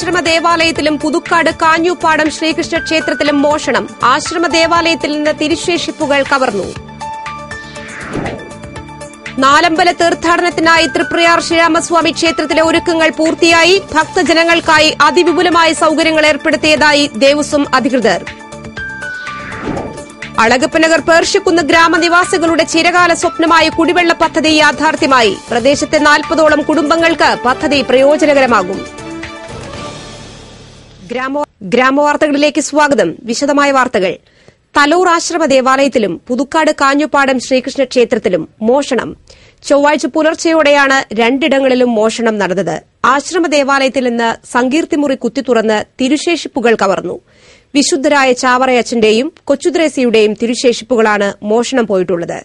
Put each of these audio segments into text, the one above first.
ആശ്രമ ദേവാലയത്തിലും പുതുക്കാട് കാഞ്ഞൂപ്പാടം ശ്രീകൃഷ്ണ ക്ഷേത്രത്തിലും മോഷണം ആശ്രമ ദേവാലയത്തിൽ നിന്ന് തിരുശേഷിപ്പുകൾ കവർന്നു നാലമ്പല തീർത്ഥാടനത്തിനായി തൃപ്രയാർ ശ്രീരാമസ്വാമി ക്ഷേത്രത്തിലെ ഒരുക്കങ്ങൾ പൂർത്തിയായി ഭക്തജനങ്ങൾക്കായി അതിവിപുലമായ സൌകര്യങ്ങൾ ഏർപ്പെടുത്തിയതായി ദേവസ്വം അധികൃതർ അളകപ്പനഗർ പേർഷ്യക്കുന്ന് ഗ്രാമനിവാസികളുടെ ചിരകാല സ്വപ്നമായ കുടിവെള്ള പദ്ധതി യാഥാർത്ഥ്യമായി പ്രദേശത്തെ നാൽപ്പതോളം കുടുംബങ്ങൾക്ക് പദ്ധതി പ്രയോജനകരമാകും ഗ്രാമവാർത്തകളിലേക്ക് സ്വാഗതം വിശദമായ വാർത്തകൾ തലൂർ ആശ്രമ ദേവാലയത്തിലും പുതുക്കാട് കാഞ്ഞുപാടം ശ്രീകൃഷ്ണ ക്ഷേത്രത്തിലും മോഷണം ചൊവ്വാഴ്ച പുലർച്ചെയോടെയാണ് രണ്ടിടങ്ങളിലും മോഷണം നടന്നത് ആശ്രമ ദേവാലയത്തിൽ നിന്ന് സങ്കീർത്തിമുറി കുത്തിത്തുറന്ന് തിരുശേഷിപ്പുകൾ കവർന്നു വിശുദ്ധരായ ചാവറയച്ചന്റെയും കൊച്ചുദ്രേസിയുടെയും തിരുശേഷിപ്പുകളാണ് മോഷണം പോയിട്ടുള്ളത്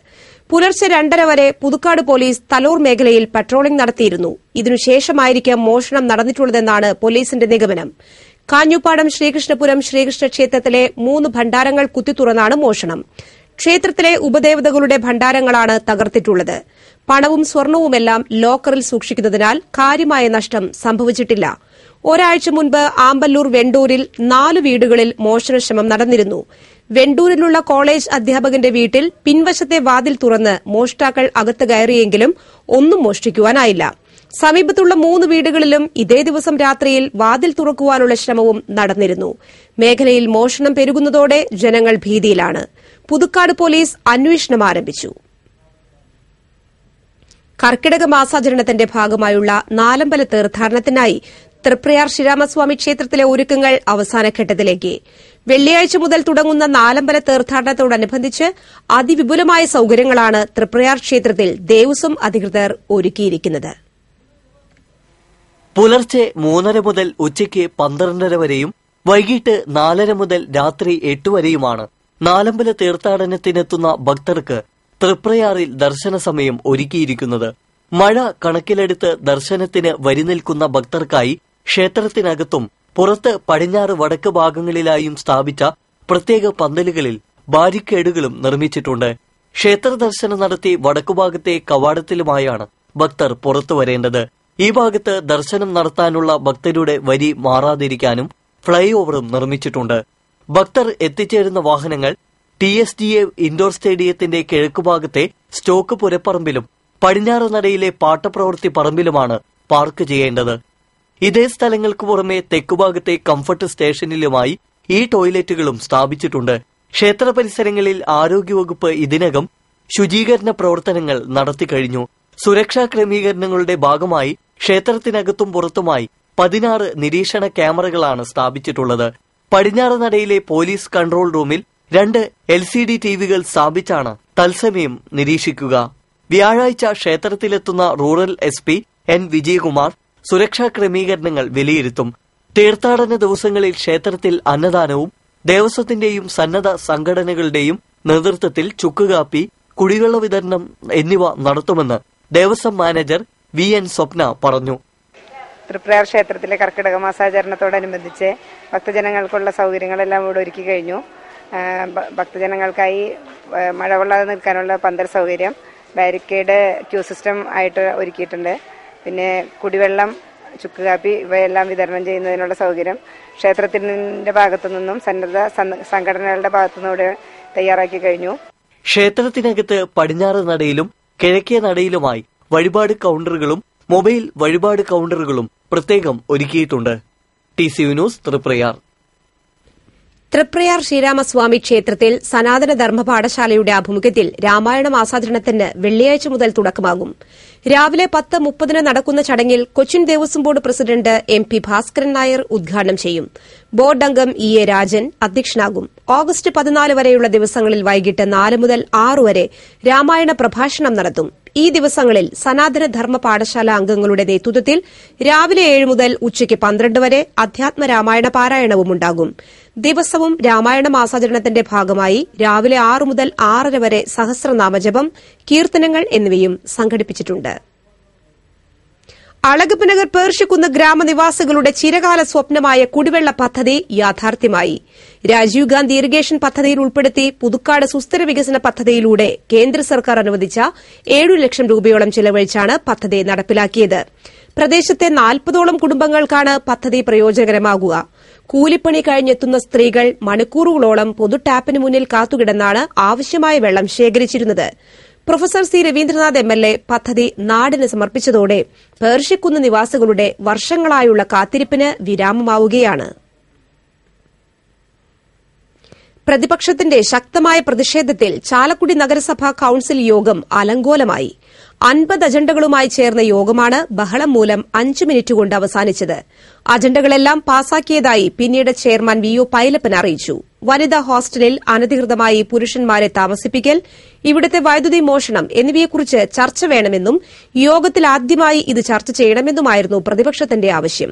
പുലർച്ചെ രണ്ടര വരെ പുതുക്കാട് പോലീസ് തലൂർ മേഖലയിൽ പട്രോളിംഗ് നടത്തിയിരുന്നു ഇതിനുശേഷമായിരിക്കും മോഷണം നടന്നിട്ടുള്ളതെന്നാണ് പോലീസിന്റെ നിഗമനം കാഞ്ഞുപാടം ശ്രീകൃഷ്ണപുരം ശ്രീകൃഷ്ണ ക്ഷേത്രത്തിലെ മൂന്ന് ഭണ്ഡാരങ്ങൾ കുത്തിത്തുറന്നാണ് മോഷണം ക്ഷേത്രത്തിലെ ഉപദേവതകളുടെ ഭണ്ഡാരങ്ങളാണ് തകർത്തിട്ടുള്ളത് പണവും സ്വർണവുമെല്ലാം ലോക്കറിൽ സൂക്ഷിക്കുന്നതിനാൽ കാര്യമായ നഷ്ടം സംഭവിച്ചിട്ടില്ല ഒരാഴ്ച മുൻപ് ആമ്പല്ലൂർ വെണ്ടൂരിൽ നാല് വീടുകളിൽ മോഷണശ്രമം നടന്നിരുന്നു വെണ്ടൂരിലുള്ള കോളേജ് അധ്യാപകന്റെ വീട്ടിൽ പിൻവശത്തെ വാതിൽ തുറന്ന് മോഷ്ടാക്കൾ അകത്ത് കയറിയെങ്കിലും ഒന്നും മോഷ്ടിക്കുവാനായില്ല സമീപത്തുള്ള മൂന്ന് വീടുകളിലും ഇതേ ദിവസം രാത്രിയിൽ വാതിൽ തുറക്കുവാനുള്ള ശ്രമവും നടന്നിരുന്നു മേഖലയിൽ മോഷണം പെരുകുന്നതോടെ ജനങ്ങൾ ഭീതിയിലാണ് പുതുക്കാട് പോലീസ് അന്വേഷണം ആരംഭിച്ചു കർക്കിടക മാസാചരണത്തിന്റെ ഭാഗമായുള്ള നാലമ്പല തീർത്ഥാടനത്തിനായി തൃപ്രയാർ ശ്രീരാമസ്വാമി ക്ഷേത്രത്തിലെ ഒരുക്കങ്ങൾ അവസാനഘട്ടത്തിലേക്ക് വെള്ളിയാഴ്ച മുതൽ തുടങ്ങുന്ന നാലമ്പല തീർത്ഥാടനത്തോടനുബന്ധിച്ച് അതിവിപുലമായ സൌകര്യങ്ങളാണ് തൃപ്രയാർ ക്ഷേത്രത്തിൽ ദേവസ്വം അധികൃതർ ഒരുക്കിയിരിക്കുന്നത് പുലർച്ചെ മൂന്നര മുതൽ ഉച്ചയ്ക്ക് പന്ത്രണ്ടര വരെയും വൈകിട്ട് നാലര മുതൽ രാത്രി എട്ട് വരെയുമാണ് നാലമ്പല തീർത്ഥാടനത്തിനെത്തുന്ന ഭക്തർക്ക് തൃപ്രയാറിൽ ദർശന സമയം ഒരുക്കിയിരിക്കുന്നത് മഴ കണക്കിലെടുത്ത് ദർശനത്തിന് വരിനിൽക്കുന്ന ഭക്തർക്കായി ക്ഷേത്രത്തിനകത്തും പുറത്ത് പടിഞ്ഞാറ് വടക്ക് ഭാഗങ്ങളിലായും സ്ഥാപിച്ച പ്രത്യേക പന്തലുകളിൽ ബാരിക്കേഡുകളും നിർമ്മിച്ചിട്ടുണ്ട് ക്ഷേത്ര ദർശനം നടത്തി വടക്കുഭാഗത്തെ കവാടത്തിലുമായാണ് ഭക്തർ പുറത്തു വരേണ്ടത് ഈ ഭാഗത്ത് ദർശനം നടത്താനുള്ള ഭക്തരുടെ വരി മാറാതിരിക്കാനും ഫ്ളൈ ഓവറും നിർമ്മിച്ചിട്ടുണ്ട് ഭക്തർ എത്തിച്ചേരുന്ന വാഹനങ്ങൾ T S D A indoor സ്റ്റേഡിയത്തിന്റെ കിഴക്കുഭാഗത്തെ സ്റ്റോക്ക് പുരപ്പറമ്പിലും പടിഞ്ഞാറ് നടയിലെ പാട്ടപ്രവൃത്തി പറമ്പിലുമാണ് പാർക്ക് ചെയ്യേണ്ടത് ഇതേ സ്ഥലങ്ങൾക്ക് പുറമെ തെക്കുഭാഗത്തെ കംഫർട്ട് സ്റ്റേഷനിലുമായി ഈ ടോയ്ലറ്റുകളും സ്ഥാപിച്ചിട്ടുണ്ട് ക്ഷേത്ര പരിസരങ്ങളിൽ ആരോഗ്യവകുപ്പ് ഇതിനകം ശുചീകരണ പ്രവർത്തനങ്ങൾ നടത്തിക്കഴിഞ്ഞു സുരക്ഷാ ക്രമീകരണങ്ങളുടെ ഭാഗമായി ക്ഷേത്രത്തിനകത്തും പുറത്തുമായി പതിനാറ് നിരീക്ഷണ ക്യാമറകളാണ് സ്ഥാപിച്ചിട്ടുള്ളത് പടിഞ്ഞാറ് നടയിലെ പോലീസ് കൺട്രോൾ റൂമിൽ രണ്ട് എൽ സി ഡി ടിവികൾ സ്ഥാപിച്ചാണ് തത്സമയം നിരീക്ഷിക്കുക വ്യാഴാഴ്ച ക്ഷേത്രത്തിലെത്തുന്ന rural S P N Vijayakumar സുരക്ഷാ ക്രമീകരണങ്ങൾ വിലയിരുത്തും തീർത്ഥാടന ദിവസങ്ങളിൽ ക്ഷേത്രത്തിൽ അന്നദാനവും ദേവസ്വത്തിന്റെയും സന്നദ്ധ സംഘടനകളുടെയും നേതൃത്വത്തിൽ ചുക്കുകാപ്പി കുടിവെള്ള വിതരണം എന്നിവ നടത്തുമെന്ന് Devaswom manager V N Swapna പറഞ്ഞു തൃപ്രയാർ ക്ഷേത്രത്തിലെ കർക്കിടക മാസാചരണത്തോടനുബന്ധിച്ച് ഭക്തജനങ്ങൾക്കുള്ള സൗകര്യങ്ങളെല്ലാം ഇവിടെ ഒരുക്കി കഴിഞ്ഞു ഭക്തജനങ്ങൾക്കായി മഴവെള്ളാതെ നിൽക്കാനുള്ള പന്തൽ സൗകര്യം ബാരിക്കേഡ് ക്യൂ സിസ്റ്റം ആയിട്ട് ഒരുക്കിയിട്ടുണ്ട് പിന്നെ കുടിവെള്ളം ചുക്ക് കാപ്പി ഇവയെല്ലാം വിതരണം ചെയ്യുന്നതിനുള്ള സൗകര്യം ക്ഷേത്രത്തിൻ്റെ ഭാഗത്തു നിന്നും സന്നദ്ധ സംഘടനകളുടെ ഭാഗത്തുനിന്നൂടെ തയ്യാറാക്കി കഴിഞ്ഞു ക്ഷേത്രത്തിനകത്ത് പടിഞ്ഞാറ് നടയിലും കിഴക്കേ നടയിലുമായി വഴിപാട് കൗണ്ടറുകളും മൊബൈൽ വഴിപാട് കൗണ്ടറുകളും പ്രത്യേകം ഒരുക്കിയിട്ടുണ്ട് ടി സി വിനോസ് തൃപ്രയാർ തൃപ്രയാർ ശ്രീരാമസ്വാമി ക്ഷേത്രത്തിൽ സനാതന ധർമ്മ പാഠശാലയുടെ ആഭിമുഖ്യത്തിൽ രാമായണ മാസാചരണത്തിന് വെള്ളിയാഴ്ച മുതൽ തുടക്കമാകും രാവിലെ പത്ത് മുപ്പതിന് നടക്കുന്ന ചടങ്ങിൽ Cochin Devaswom board president M P Bhaskaran Nair ഉദ്ഘാടനം ചെയ്യും ബോർഡ് അംഗം ഇ എ രാജൻ അധ്യക്ഷനാകും ഓഗസ്റ്റ് പതിനാല് വരെയുള്ള ദിവസങ്ങളിൽ വൈകിട്ട് നാല് മുതൽ ആറ് വരെ രാമായണ പ്രഭാഷണം നടത്തും ഈ ദിവസങ്ങളിൽ സനാതന ധർമ്മ പാഠശാല അംഗങ്ങളുടെ നേതൃത്വത്തിൽ രാവിലെ ഏഴ് മുതൽ ഉച്ചയ്ക്ക് പന്ത്രണ്ട് വരെ അധ്യാത്മ രാമായണ പാരായണവും ഉണ്ടാകും ദിവസവും രാമായണ മാസാചരണത്തിന്റെ ഭാഗമായി രാവിലെ ആറ് മുതൽ ആറര വരെ സഹസ്രനാമജപം കീർത്തനങ്ങൾ എന്നിവയും സംഘടിപ്പിച്ചിട്ടുണ്ട് അളകപ്പനഗർ പേർഷ്യക്കുന്ന് ഗ്രാമനിവാസികളുടെ ചിരകാല സ്വപ്നമായ കുടിവെള്ള പദ്ധതി യാഥാർത്ഥ്യമായി രാജീവ് ഗാന്ധി ഇറിഗേഷൻ പദ്ധതിയിൽ ഉൾപ്പെടുത്തി പുതുക്കാട് സുസ്ഥിര വികസന പദ്ധതിയിലൂടെ കേന്ദ്ര സർക്കാർ അനുവദിച്ച ഏഴു ലക്ഷം രൂപയോളം ചെലവഴിച്ചാണ് പദ്ധതി നടപ്പിലാക്കിയത് പ്രദേശത്തെ നാൽപ്പതോളം കുടുംബങ്ങൾക്കാണ് പദ്ധതി പ്രയോജനകരമാകുക കൂലിപ്പണി കഴിഞ്ഞെത്തുന്ന സ്ത്രീകൾ മണിക്കൂറുകളോളം പൊതു ടാപ്പിന് മുന്നിൽ കാത്തുകിടന്നാണ് ആവശ്യമായ വെള്ളം ശേഖരിച്ചിരുന്നത് professor C Raveendranath M L A പദ്ധതി നാടിന് സമർപ്പിച്ചതോടെ പേർഷ്യക്കുന്ന് നിവാസികളുടെ വർഷങ്ങളായുള്ള കാത്തിരിപ്പിന് വിരാമമാവുകയാണ് പ്രതിപക്ഷത്തിന്റെ ശക്തമായ പ്രതിഷേധത്തിൽ ചാലക്കുടി നഗരസഭാ കൌൺസിൽ യോഗം അലങ്കോലമായി അൻപത് അജണ്ടകളുമായി ചേർന്ന യോഗമാണ് ബഹളം മൂലം അഞ്ച് മിനിറ്റ് കൊണ്ട് അവസാനിച്ചത് അജണ്ടകളെല്ലാം പാസാക്കിയതായി പിന്നീട് ചെയർമാൻ വി യു പൈലപ്പൻ അറിയിച്ചു വനിതാ ഹോസ്റ്റലിൽ അനധികൃതമായി പുരുഷന്മാരെ താമസിപ്പിക്കൽ ഇവിടുത്തെ വൈദ്യുതി മോഷണം എന്നിവയെക്കുറിച്ച് ചർച്ച വേണമെന്നും യോഗത്തിൽ ആദ്യമായി ഇത് ചർച്ച ചെയ്യണമെന്നുമായിരുന്നു പ്രതിപക്ഷത്തിന്റെ ആവശ്യം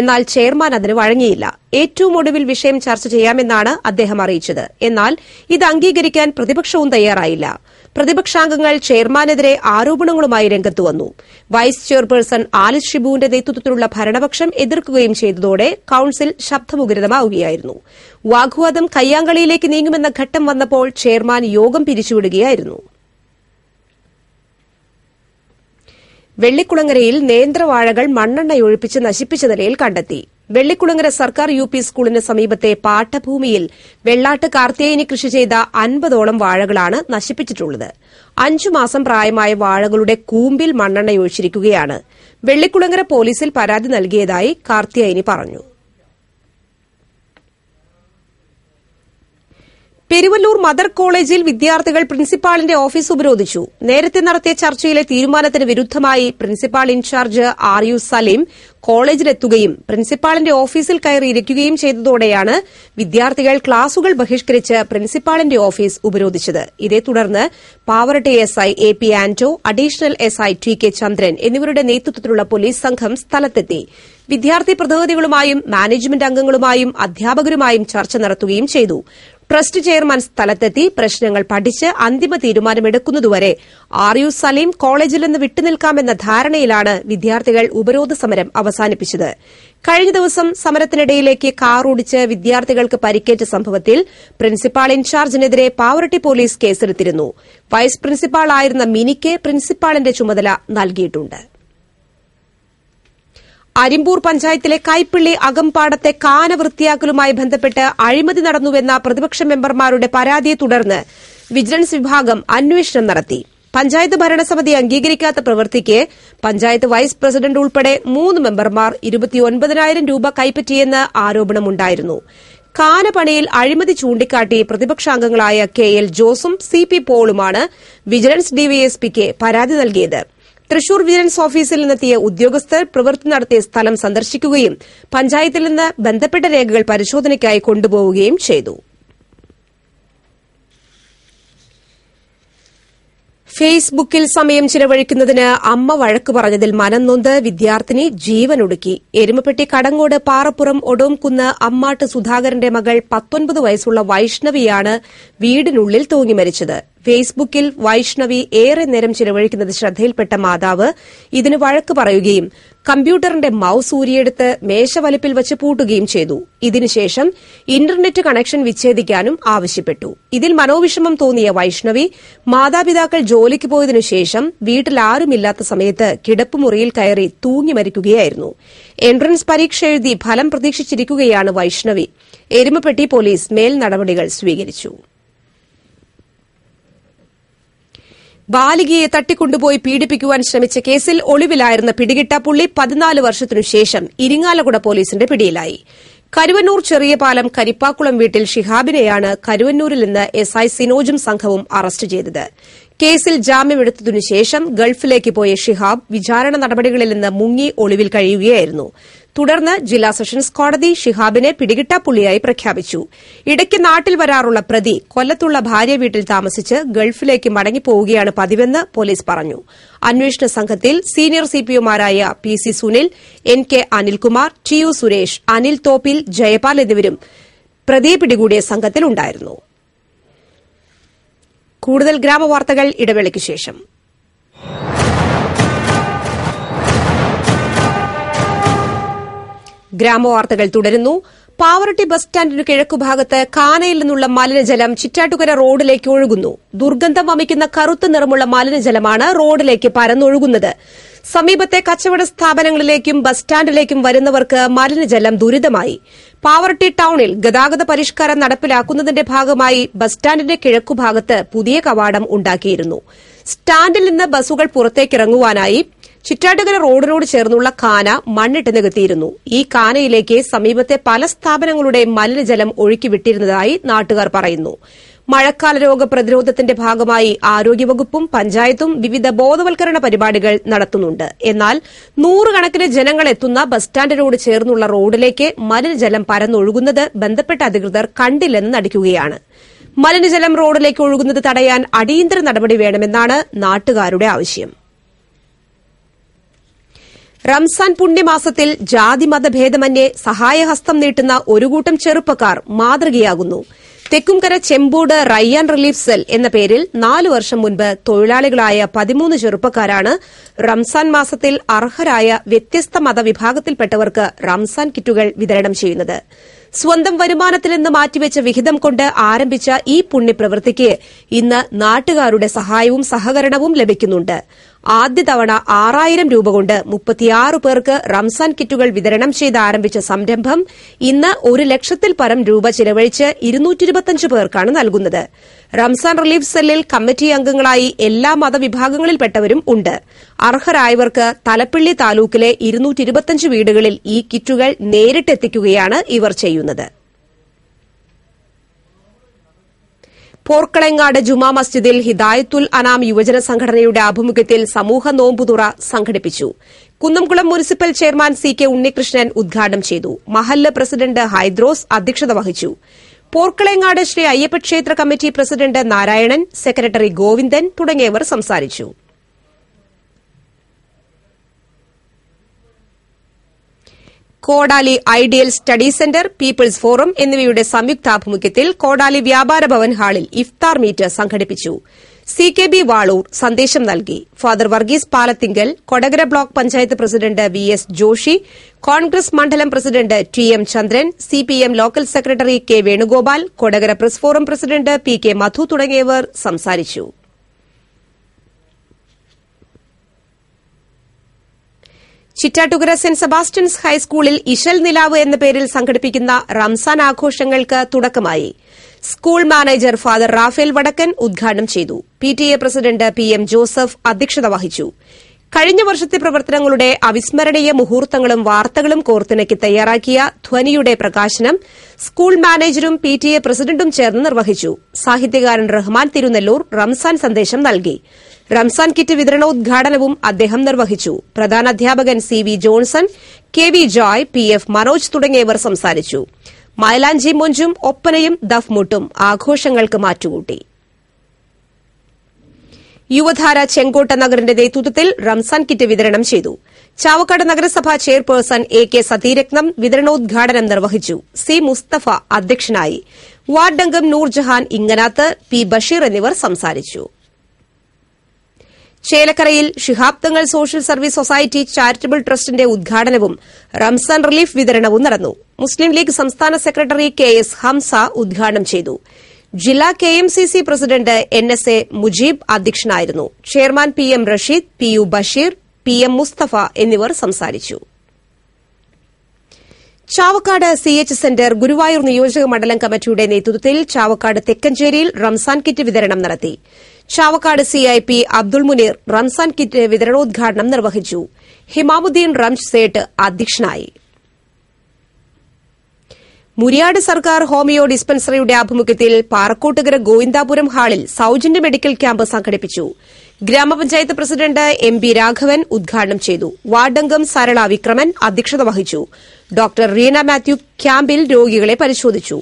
എന്നാൽ ചെയർമാൻ അതിന് വഴങ്ങിയില്ല ഏറ്റവും ഒടുവിൽ വിഷയം ചർച്ച ചെയ്യാമെന്നാണ് അദ്ദേഹം അറിയിച്ചത് എന്നാൽ ഇത് അംഗീകരിക്കാൻ പ്രതിപക്ഷവും തയ്യാറായില്ല പ്രതിപക്ഷാംഗങ്ങൾ ചെയർമാനെതിരെ ആരോപണങ്ങളുമായി രംഗത്തുവന്നു വൈസ് ചെയർപേഴ്സൺ ആലിസ് ഷിബുവിന്റെ നേതൃത്വത്തിലുള്ള ഭരണപക്ഷം എതിർക്കുകയും ചെയ്തതോടെ കൌൺസിൽ ശബ്ദമുഗ്രതമാവുകയായിരുന്നു വാഗ്വാദം കയ്യാങ്കളിയിലേക്ക് നീങ്ങുമെന്ന ഘട്ടം വന്നപ്പോൾ ചെയർമാൻ യോഗം പിരിച്ചുവിടുകയായിരുന്നു വെള്ളിക്കുളങ്ങരയിൽ നേന്ത്രവാഴകൾ മണ്ണെണ്ണയൊഴിപ്പിച്ച് നശിപ്പിച്ച നിലയിൽ കണ്ടെത്തി വെള്ളിക്കുളങ്ങര സർക്കാർ യു പി സ്കൂളിന് സമീപത്തെ പാട്ടഭൂമിയിൽ വെള്ളാട്ട് കാർത്തേയിനി കൃഷി ചെയ്ത അൻപതോളം വാഴകളാണ് നശിപ്പിച്ചിട്ടുള്ളത് അഞ്ചു മാസം പ്രായമായ വാഴകളുടെ കൂമ്പിൽ മണ്ണെണ്ണയൊഴിച്ചിരിക്കുകയാണ് വെള്ളിക്കുളങ്ങര പോലീസിൽ പരാതി നൽകിയതായി കാർത്തേയിനി പറഞ്ഞു പെരുവല്ലൂർ മദർ കോളേജിൽ വിദ്യാർത്ഥികൾ പ്രിൻസിപ്പാളിന്റെ ഓഫീസ് ഉപരോധിച്ചു നേരത്തെ നടത്തിയ ചർച്ചയിലെ തീരുമാനത്തിന് വിരുദ്ധമായി principal in charge R U Saleem കോളേജിലെത്തുകയും പ്രിൻസിപ്പാളിന്റെ ഓഫീസിൽ കയറി ഇരിക്കുകയും ചെയ്തതോടെയാണ് വിദ്യാർത്ഥികൾ ക്ലാസുകൾ ബഹിഷ്കരിച്ച് പ്രിൻസിപ്പാളിന്റെ ഓഫീസ് ഉപരോധിച്ചത് ഇതേ തുടർന്ന് Pavaratty SI A P Anto additional SI T K Chandran എന്നിവരുടെ നേതൃത്വത്തിലുള്ള പോലീസ് സംഘം സ്ഥലത്തെത്തി വിദ്യാർത്ഥി പ്രതിനിധികളുമായും മാനേജ്മെന്റ് അംഗങ്ങളുമായും അധ്യാപകരുമായും ചർച്ച നടത്തുകയും ചെയ്തു ട്രസ്റ്റ് ചെയർമാൻ സ്ഥലത്തെത്തി പ്രശ്നങ്ങൾ പഠിച്ച് അന്തിമ തീരുമാനമെടുക്കുന്നതുവരെ ആർ യു സലീം കോളേജിൽ നിന്ന് വിട്ടുനിൽക്കാമെന്ന ധാരണയിലാണ് വിദ്യാർത്ഥികൾ ഉപരോധ സമരം അവസാനിപ്പിച്ചത് കഴിഞ്ഞ ദിവസം സമരത്തിനിടയിലേക്ക് കാർ ഓടിച്ച് വിദ്യാർത്ഥികൾക്ക് പരിക്കേറ്റ സംഭവത്തിൽ പ്രിൻസിപ്പാൾ ഇൻചാർജിനെതിരെ പാവറട്ടി പോലീസ് കേസെടുത്തിരുന്നു വൈസ് പ്രിൻസിപ്പാളായിരുന്ന മിനിക്ക് പ്രിൻസിപ്പാളിന്റെ ചുമതല നൽകിയിട്ടുണ്ട് അരിമ്പൂർ പഞ്ചായത്തിലെ കൈപ്പിള്ളി അകംപാടത്തെ കാന വൃത്തിയാക്കലുമായി ബന്ധപ്പെട്ട് അഴിമതി നടന്നുവെന്ന പ്രതിപക്ഷ മെമ്പർമാരുടെ പരാതിയെ തുടർന്ന് വിജിലൻസ് വിഭാഗം അന്വേഷണം നടത്തി പഞ്ചായത്ത് ഭരണസമിതി അംഗീകരിക്കാത്ത പ്രവൃത്തിക്ക് പഞ്ചായത്ത് വൈസ് പ്രസിഡന്റ് ഉൾപ്പെടെ മൂന്ന് മെമ്പർമാർ ഇരുപത്തിയൊൻപതിനായിരം രൂപ കൈപ്പറ്റിയെന്ന് ആരോപണമുണ്ടായിരുന്നു കാനപണിയിൽ അഴിമതി ചൂണ്ടിക്കാട്ടി പ്രതിപക്ഷാംഗങ്ങളായ കെ എൽ ജോസും സി പി പോളുമാണ് വിജിലൻസ് ഡിവൈഎസ്പിക്ക് പരാതി നൽകിയത് തൃശൂർ വിജിലൻസ് ഓഫീസിൽ നിന്നെത്തിയ ഉദ്യോഗസ്ഥർ പ്രവൃത്തി നടത്തിയ സ്ഥലം സന്ദർശിക്കുകയും പഞ്ചായത്തിൽ നിന്ന് ബന്ധപ്പെട്ട രേഖകൾ പരിശോധനയ്ക്കായി കൊണ്ടുപോവുകയും ചെയ്തു ഫേസ്ബുക്കിൽ സമയം ചിലവഴിക്കുന്നതിന് അമ്മ വഴക്ക് പറഞ്ഞതിൽ മനം നൊന്ത് വിദ്യാർത്ഥിനി ജീവനൊടുക്കി എരുമപ്പെട്ടി കടങ്ങോട് പാറപ്പുറം ഒടോംകുന്ന് അമ്മാട്ട് സുധാകരന്റെ മകൾ പത്തൊൻപത് വയസ്സുള്ള വൈഷ്ണവിയാണ് വീടിനുള്ളിൽ തൂങ്ങി മരിച്ചത് ഫേസ്ബുക്കിൽ വൈഷ്ണവി ഏറെ നേരം ചിലവഴിക്കുന്നത് ശ്രദ്ധയിൽപ്പെട്ട മാതാവ് ഇതിന് വഴക്ക് പറയുകയും കമ്പ്യൂട്ടറിന്റെ മൌസ് ഊരിയെടുത്ത് മേശവലിപ്പിൽ വച്ച് പൂട്ടുകയും ചെയ്തു ഇതിനുശേഷം ഇന്റർനെറ്റ് കണക്ഷൻ വിച്ഛേദിക്കാനും ആവശ്യപ്പെട്ടു ഇതിൽ മനോവിഷമം തോന്നിയ വൈഷ്ണവി മാതാപിതാക്കൾ ജോലിക്ക് പോയതിനുശേഷം വീട്ടിൽ ആരുമില്ലാത്ത സമയത്ത് കിടപ്പുമുറിയിൽ കയറി തൂങ്ങി മരിക്കുകയായിരുന്നു എൻട്രൻസ് പരീക്ഷ എഴുതി ഫലം പ്രതീക്ഷിച്ചിരിക്കുകയാണ് വൈഷ്ണവി എരുമപ്പെട്ടി പോലീസ് മേൽ നടപടികൾ സ്വീകരിച്ചു ബാലികയെ തട്ടിക്കൊണ്ടുപോയി പീഡിപ്പിക്കുവാൻ ശ്രമിച്ച കേസിൽ ഒളിവിലായിരുന്ന പിടികിട്ട പുള്ളി പതിനാല് വർഷത്തിനുശേഷം ഇരിങ്ങാലക്കുട പോലീസിന്റെ പിടിയിലായി കരുവന്നൂർ ചെറിയ പാലം കരിപ്പാക്കുളം വീട്ടിൽ ഷിഹാബിനെയാണ് കരുവന്നൂരിൽ നിന്ന് എസ്ഐ സിനോജും സംഘവും അറസ്റ്റ് ചെയ്തത് കേസിൽ ജാമ്യമെടുത്തതിനുശേഷം ഗൾഫിലേക്ക് പോയ ഷിഹാബ് വിചാരണ നടപടികളിൽ നിന്ന് മുങ്ങി ഒളിവിൽ കഴിയുകയായിരുന്നു തുടർന്ന് ജില്ലാ സെഷൻസ് കോടതി ഷിഹാബിനെ പിടികിട്ടാപ്പുള്ളിയായി പ്രഖ്യാപിച്ചു ഇടയ്ക്ക് നാട്ടിൽ വരാറുള്ള പ്രതി കൊല്ലത്തുള്ള ഭാര്യ വീട്ടിൽ താമസിച്ച് ഗൾഫിലേക്ക് മടങ്ങിപ്പോവുകയാണ് പതിവെന്ന് പോലീസ് പറഞ്ഞു അന്വേഷണ സംഘത്തിൽ സീനിയർ സിപിഒമാരായ P C Sunil N K Anilkumar T U Suresh Anil Thoppil Jayapal എന്നിവരും പ്രതിയെ പിടികൂടിയ സംഘത്തിലുണ്ടായിരുന്നു കൂടുതൽ ഗ്രാമവാർത്തകൾ ഇടവേളയ്ക്ക് ശേഷം ഗ്രാമവാർത്തകൾ തുടരുന്നു പാവറട്ടി ബസ് സ്റ്റാൻഡിനു കിഴക്കുഭാഗത്ത് കാനയിൽ നിന്നുള്ള മലിനജലം ചിറ്റാട്ടുകര റോഡിലേക്ക് ഒഴുകുന്നു ദുർഗന്ധം വമിക്കുന്ന കറുത്ത നിറമുള്ള മലിനജലമാണ് റോഡിലേക്ക് പരന്നൊഴുകുന്നത് സമീപത്തെ കച്ചവട സ്ഥാപനങ്ങളിലേക്കും ബസ് സ്റ്റാൻഡിലേക്കും വരുന്നവർക്ക് മലിനജലം ദുരിതമായി പാവറട്ടി ടൌണിൽ ഗതാഗത പരിഷ്കാരം നടപ്പിലാക്കുന്നതിന്റെ ഭാഗമായി ബസ് സ്റ്റാൻഡിന്റെ കിഴക്കുഭാഗത്ത് പുതിയ കവാടം ഉണ്ടാക്കിയിരുന്നു സ്റ്റാൻഡിൽ നിന്ന് ബസുകൾ പുറത്തേക്കിറങ്ങുവാനായി ചിറ്റാറ്റുകര റോഡിനോട് ചേർന്നുള്ള കാന മണ്ണിട്ട് നികത്തിയിരുന്നു ഈ കാനയിലേക്ക് സമീപത്തെ പല സ്ഥാപനങ്ങളുടെ മലിനജലം ഒഴുക്കിവിട്ടിരുന്നതായി നാട്ടുകാർ പറയുന്നു മഴക്കാല രോഗ പ്രതിരോധത്തിന്റെ ഭാഗമായി ആരോഗ്യവകുപ്പും പഞ്ചായത്തും വിവിധ ബോധവൽക്കരണ പരിപാടികൾ നടത്തുന്നുണ്ട് എന്നാൽ നൂറുകണക്കിന് ജനങ്ങൾ എത്തുന്ന ബസ് സ്റ്റാൻഡിനോട് ചേർന്നുള്ള റോഡിലേക്ക് മലിനജലം പരന്നൊഴുകുന്നത് ബന്ധപ്പെട്ട അധികൃതർ കണ്ടില്ലെന്ന് നടിക്കുകയാണ് മലിനജലം റോഡിലേക്ക് ഒഴുകുന്നത് തടയാൻ അടിയന്തര നടപടി വേണമെന്നാണ് നാട്ടുകാരുടെ ആവശ്യം റംസാൻ പുണ്യമാസത്തിൽ ജാതിമതഭേദമന്യേ സഹായഹസ്തം നീട്ടുന്ന ഒരു കൂട്ടം ചെറുപ്പക്കാർ മാതൃകയാകുന്നു തെക്കുംകര ചെമ്പൂട് റയ്യാൻ റിലീഫ് സെൽ എന്ന പേരിൽ നാലു വർഷം മുൻപ് തൊഴിലാളികളായ പതിമൂന്ന് ചെറുപ്പക്കാരാണ് റംസാൻ മാസത്തിൽ അർഹരായ വ്യത്യസ്ത മതവിഭാഗത്തിൽപ്പെട്ടവർക്ക് റംസാൻ കിറ്റുകൾ വിതരണം ചെയ്യുന്നത് സ്വന്തം വരുമാനത്തിൽ നിന്ന് മാറ്റിവെച്ച വിഹിതം കൊണ്ട് ആരംഭിച്ച ഈ പുണ്യപ്രവൃത്തിക്ക് ഇന്ന് നാട്ടുകാരുടെ സഹായവും സഹകരണവും ലഭിക്കുന്നുണ്ട് ആദ്യ തവണ ആറായിരം രൂപ കൊണ്ട് മുപ്പത്തിയാറ് പേർക്ക് റംസാൻ കിറ്റുകൾ വിതരണം ചെയ്ത് ആരംഭിച്ച സംരംഭം ഇന്ന് ഒരു ലക്ഷത്തിൽ പരം രൂപ ചിലവഴിച്ച് ഇരുന്നൂറ്റിരുപത്തഞ്ച് പേർക്കാണ് നൽകുന്നത് റംസാൻ റിലീഫ് സെല്ലിൽ കമ്മിറ്റി അംഗങ്ങളായി എല്ലാ മതവിഭാഗങ്ങളിൽപ്പെട്ടവരും ഉണ്ട് അർഹരായവർക്ക് തലപ്പിള്ളി താലൂക്കിലെ ഇരുന്നൂറ്റിരുപത്തഞ്ച് വീടുകളിൽ ഈ കിറ്റുകൾ നേരിട്ടെത്തിക്കുകയാണ് ഇവർ ചെയ്യുന്നത് പോർക്കളങ്ങാട് ജുമാ മസ്ജിദിൽ ഹിദായത്തുൽ അനാം യുവജന സംഘടനയുടെ ആഭിമുഖ്യത്തിൽ സമൂഹ നോമ്പുതുറ സംഘടിപ്പിച്ചു Kunnamkulam municipal chairman C K Unnikrishnan ഉദ്ഘാടനം ചെയ്തു മഹല്ല് പ്രസിഡന്റ് ഹൈദ്രോസ് അധ്യക്ഷത വഹിച്ചു പോർക്കളങ്ങാട് ശ്രീ അയ്യപ്പക്ഷേത്ര committee president Narayanan secretary Govindan തുടങ്ങിയവർ സംസാരിച്ചു Kodali ideal study centre people's forum എന്നിവയുടെ സംയുക്താഭിമുഖ്യത്തിൽ കോടാലി വ്യാപാര ഭവൻ ഹാളിൽ ഇഫ്താർ മീറ്റ് സംഘടിപ്പിച്ചു സി കെ ബി വാളൂർ സന്ദേശം നൽകി father Varghese Palathingal Kodakara block panchayat president V S Joshy Congress മണ്ഡലം president T M Chandran CPM local secretary K Venugopal Kodakara press forum president P K Madhu തുടങ്ങിയവർ സംസാരിച്ചു ചിറ്റാട്ടുകര സെന്റ് സെബാസ്റ്റ്യൻസ് ഹൈസ്കൂളിൽ ഇശൽ നിലാവ് എന്ന പേരിൽ സംഘടിപ്പിക്കുന്ന റംസാൻ ആഘോഷങ്ങൾക്ക് തുടക്കമായി school manager father Rafale Vadakkan ഉദ്ഘാടനം ചെയ്തു P president P M Joseph അധ്യക്ഷത വഹിച്ചു കഴിഞ്ഞ വർഷത്തെ പ്രവർത്തനങ്ങളുടെ അവിസ്മരണീയ മുഹൂർത്തങ്ങളും വാർത്തകളും കോർത്തിണക്കി തയ്യാറാക്കിയ ധ്വനിയുടെ പ്രകാശനം സ്കൂൾ മാനേജരും പി ടി എ പ്രസിഡന്റും ചേർന്ന് നിർവഹിച്ചു സാഹിത്യകാരൻ റഹ്മാൻ തിരുനെല്ലൂർ റംസാൻ സന്ദേശം നൽകി റംസാൻ കിറ്റ് വിതരണോദ്ഘാടനവും അദ്ദേഹം നിർവഹിച്ചു അധ്യാപകൻ C V Johnson K V Joy P F Manoj തുടങ്ങിയവർ സംസാരിച്ചു മൈലാഞ്ചി മൊഞ്ചും ഒപ്പനയും ദഫ്മുട്ടും ആഘോഷങ്ങൾക്ക് മാറ്റുകൂട്ടി യുവധാര ചെങ്കോട്ട നഗറിന്റെ നേതൃത്വത്തിൽ റംസാൻ കിറ്റ് വിതരണം ചെയ്തു ചാവക്കാട് നഗരസഭാ ചെയർപേഴ്സൺ എ കെ സതീരത്നം വിതരണോദ്ഘാടനം നിർവഹിച്ചു സി മുസ്തഫ അധ്യക്ഷനായി വാർഡംഗം നൂർജഹാൻ ഇങ്ങനാത്ത് പി ബഷീർ എന്നിവർ സംസാരിച്ചു ചേലക്കരയിൽ ശിഹാബ് തങ്ങൾ സോഷ്യൽ സർവീസ് സൊസൈറ്റി ചാരിറ്റബിൾ ട്രസ്റ്റിന്റെ ഉദ്ഘാടനവും റംസാൻ റിലീഫ് വിതരണവും നടന്നു മുസ്ലിം ലീഗ് സംസ്ഥാന സെക്രട്ടറി കെ എസ് ഹംസ ഉദ്ഘാടനം ചെയ്തു ജില്ലാ K M C C president N S A Mujeeb അധ്യക്ഷനായിരുന്നു chairman P M Rasheed P U Basheer P M Musthafa എന്നിവർ സംസാരിച്ചു Chavakkad C H centre Guruvayur നിയോജക മണ്ഡലം കമ്മിറ്റിയുടെ നേതൃത്വത്തിൽ ചാവക്കാട് തെക്കഞ്ചേരിയിൽ റംസാൻ കിറ്റ് വിതരണം നടത്തി ചാവക്കാട് സിഐപി അബ്ദുൾ മുനീർ റംസാൻ കിറ്റ് വിതരണോദ്ഘാടനം നിർവഹിച്ചു ഹിമാമുദ്ദീൻ റംസ് സേട്ട് അധ്യക്ഷനായി മുരിയാട് സർക്കാർ ഹോമിയോ ഡിസ്പെൻസറിയുടെ ആഭിമുഖ്യത്തിൽ പാറക്കോട്ടുകര ഗോവിന്ദാപുരം ഹാളിൽ സൌജന്യ മെഡിക്കൽ ക്യാമ്പ് സംഘടിപ്പിച്ചു ഗ്രാമപഞ്ചായത്ത് പ്രസിഡന്റ് എം ബി രാഘവൻ ഉദ്ഘാടനം ചെയ്തു വാർഡംഗം സരള വിക്രമൻ അധ്യക്ഷത വഹിച്ചു ഡോക്ടർ റീന മാത്യു ക്യാമ്പിൽ രോഗികളെ പരിശോധിച്ചു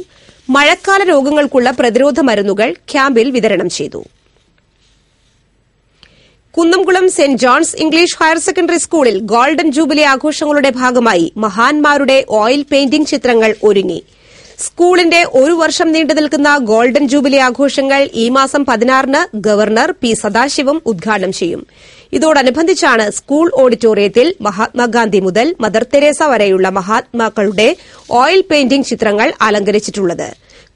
മഴക്കാല രോഗങ്ങൾക്കുള്ള പ്രതിരോധ മരുന്നുകൾ ക്യാമ്പിൽ വിതരണം ചെയ്തു Kunnamkulam saint John's English higher secondary സ്കൂളിൽ ഗോൾഡൻ ജൂബിലി ആഘോഷങ്ങളുടെ ഭാഗമായി മഹാന്മാരുടെ ഓയിൽ പെയിന്റിംഗ് ചിത്രങ്ങൾ ഒരുങ്ങി സ്കൂളിന്റെ ഒരു വർഷം നീണ്ടുനിൽക്കുന്ന ഗോൾഡൻ ജൂബിലി ആഘോഷങ്ങൾ ഈ മാസം പതിനാറിന് ഗവർണർ പി സദാശിവം ഉദ്ഘാടനം ചെയ്യും ഇതോടനുബന്ധിച്ചാണ് സ്കൂൾ ഓഡിറ്റോറിയത്തിൽ മഹാത്മാഗാന്ധി മുതൽ മദർ തെരേസ വരെയുള്ള മഹാത്മാക്കളുടെ ഓയിൽ പെയിന്റിംഗ് ചിത്രങ്ങൾ അലങ്കരിച്ചിട്ടുള്ളത്